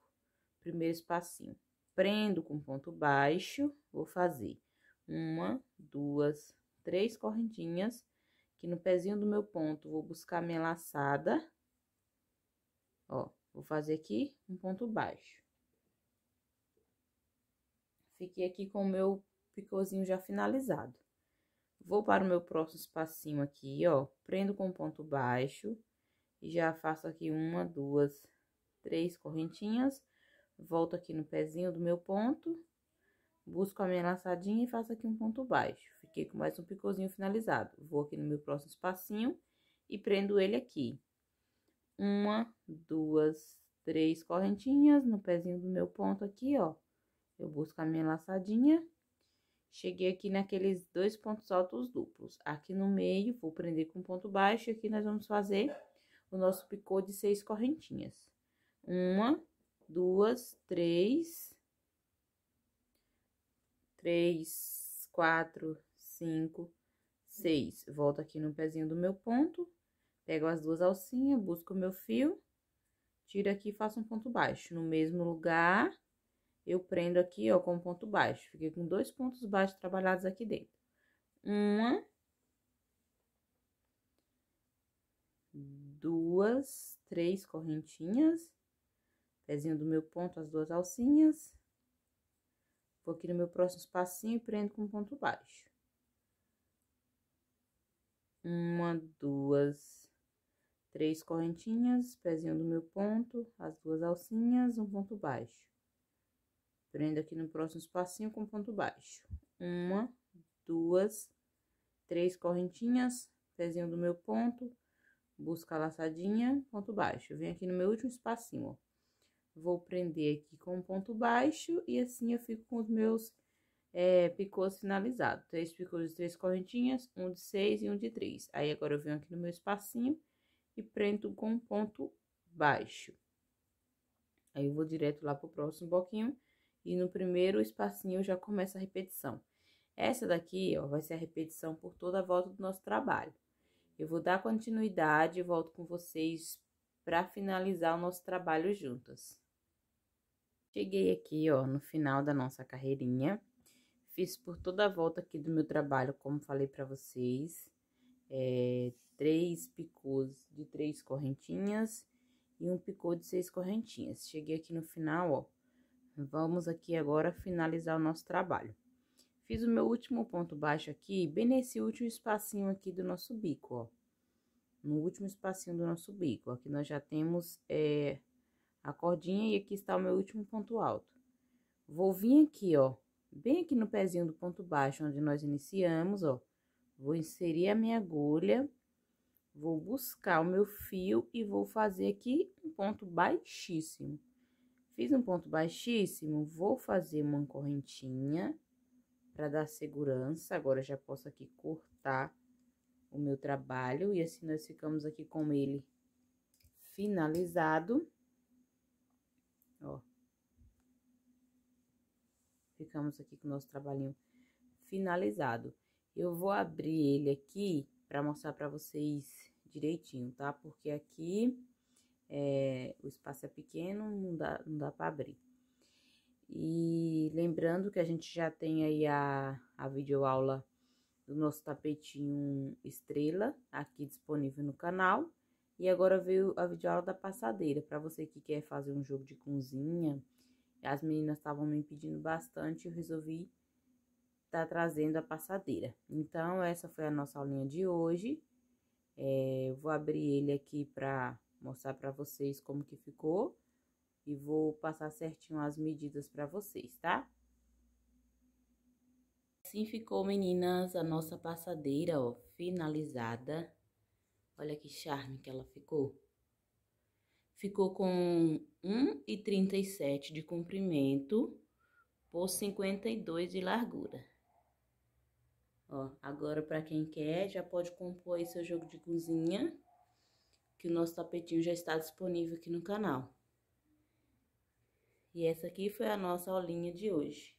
Primeiro espacinho. Prendo com ponto baixo, vou fazer uma, duas, três correntinhas, que no pezinho do meu ponto vou buscar minha laçada, ó, vou fazer aqui um ponto baixo. Fiquei aqui com o meu picôzinho já finalizado. Vou para o meu próximo espacinho aqui, ó, prendo com ponto baixo e já faço aqui uma, duas, três correntinhas, volto aqui no pezinho do meu ponto Busco a minha laçadinha e faço aqui um ponto baixo. Fiquei com mais um picôzinho finalizado. Vou aqui no meu próximo espacinho e prendo ele aqui. Uma, duas, três correntinhas no pezinho do meu ponto aqui, ó. Eu busco a minha laçadinha. Cheguei aqui naqueles dois pontos altos duplos. Aqui no meio, vou prender com ponto baixo. E aqui nós vamos fazer o nosso picô de seis correntinhas. Uma, duas, três três, quatro, cinco, seis. Volto aqui no pezinho do meu ponto, pego as duas alcinhas, busco o meu fio, tiro aqui e faço um ponto baixo. No mesmo lugar, eu prendo aqui, ó, com um ponto baixo. Fiquei com dois pontos baixos trabalhados aqui dentro. Uma. Duas, três correntinhas. Pezinho do meu ponto, as duas alcinhas. Vou aqui no meu próximo espacinho e prendo com ponto baixo. Uma, duas, três correntinhas, pezinho do meu ponto, as duas alcinhas, um ponto baixo. Prendo aqui no próximo espacinho com ponto baixo. Uma, duas, três correntinhas, pezinho do meu ponto, busca a laçadinha, ponto baixo. Vem aqui no meu último espacinho, ó Vou prender aqui com um ponto baixo e assim eu fico com os meus é, picôs finalizados. Três picôs de três correntinhas, um de seis e um de três. Aí, agora eu venho aqui no meu espacinho e prendo com um ponto baixo. Aí, eu vou direto lá pro próximo bloquinho e no primeiro espacinho já começa a repetição. Essa daqui, ó, vai ser a repetição por toda a volta do nosso trabalho. Eu vou dar continuidade e volto com vocês para finalizar o nosso trabalho juntas. Cheguei aqui, ó, no final da nossa carreirinha. Fiz por toda a volta aqui do meu trabalho, como falei pra vocês. É, três picôs de três correntinhas e um picô de seis correntinhas. Cheguei aqui no final, ó. Vamos aqui agora finalizar o nosso trabalho. Fiz o meu último ponto baixo aqui, bem nesse último espacinho aqui do nosso bico, ó. No último espacinho do nosso bico. Aqui nós já temos... É, a cordinha e aqui está o meu último ponto alto. Vou vir aqui, ó, bem aqui no pezinho do ponto baixo, onde nós iniciamos, ó. Vou inserir a minha agulha, vou buscar o meu fio e vou fazer aqui um ponto baixíssimo. Fiz um ponto baixíssimo, vou fazer uma correntinha para dar segurança. Agora, já posso aqui cortar o meu trabalho e assim nós ficamos aqui com ele finalizado. Ó. Ficamos aqui com o nosso trabalhinho finalizado. Eu vou abrir ele aqui para mostrar para vocês direitinho, tá? Porque aqui é, o espaço é pequeno, não dá, não dá para abrir. E lembrando que a gente já tem aí a, a videoaula do nosso tapetinho estrela aqui disponível no canal. E agora veio a videoaula da passadeira. Para você que quer fazer um jogo de cozinha, as meninas estavam me pedindo bastante, eu resolvi estar tá trazendo a passadeira. Então, essa foi a nossa aulinha de hoje. É, vou abrir ele aqui para mostrar para vocês como que ficou. E vou passar certinho as medidas para vocês, tá? Assim ficou, meninas, a nossa passadeira, ó, finalizada. Olha que charme que ela ficou. Ficou com 1,37 de comprimento por 52 de largura. Ó, agora para quem quer, já pode compor aí seu jogo de cozinha, que o nosso tapetinho já está disponível aqui no canal. E essa aqui foi a nossa aulinha de hoje.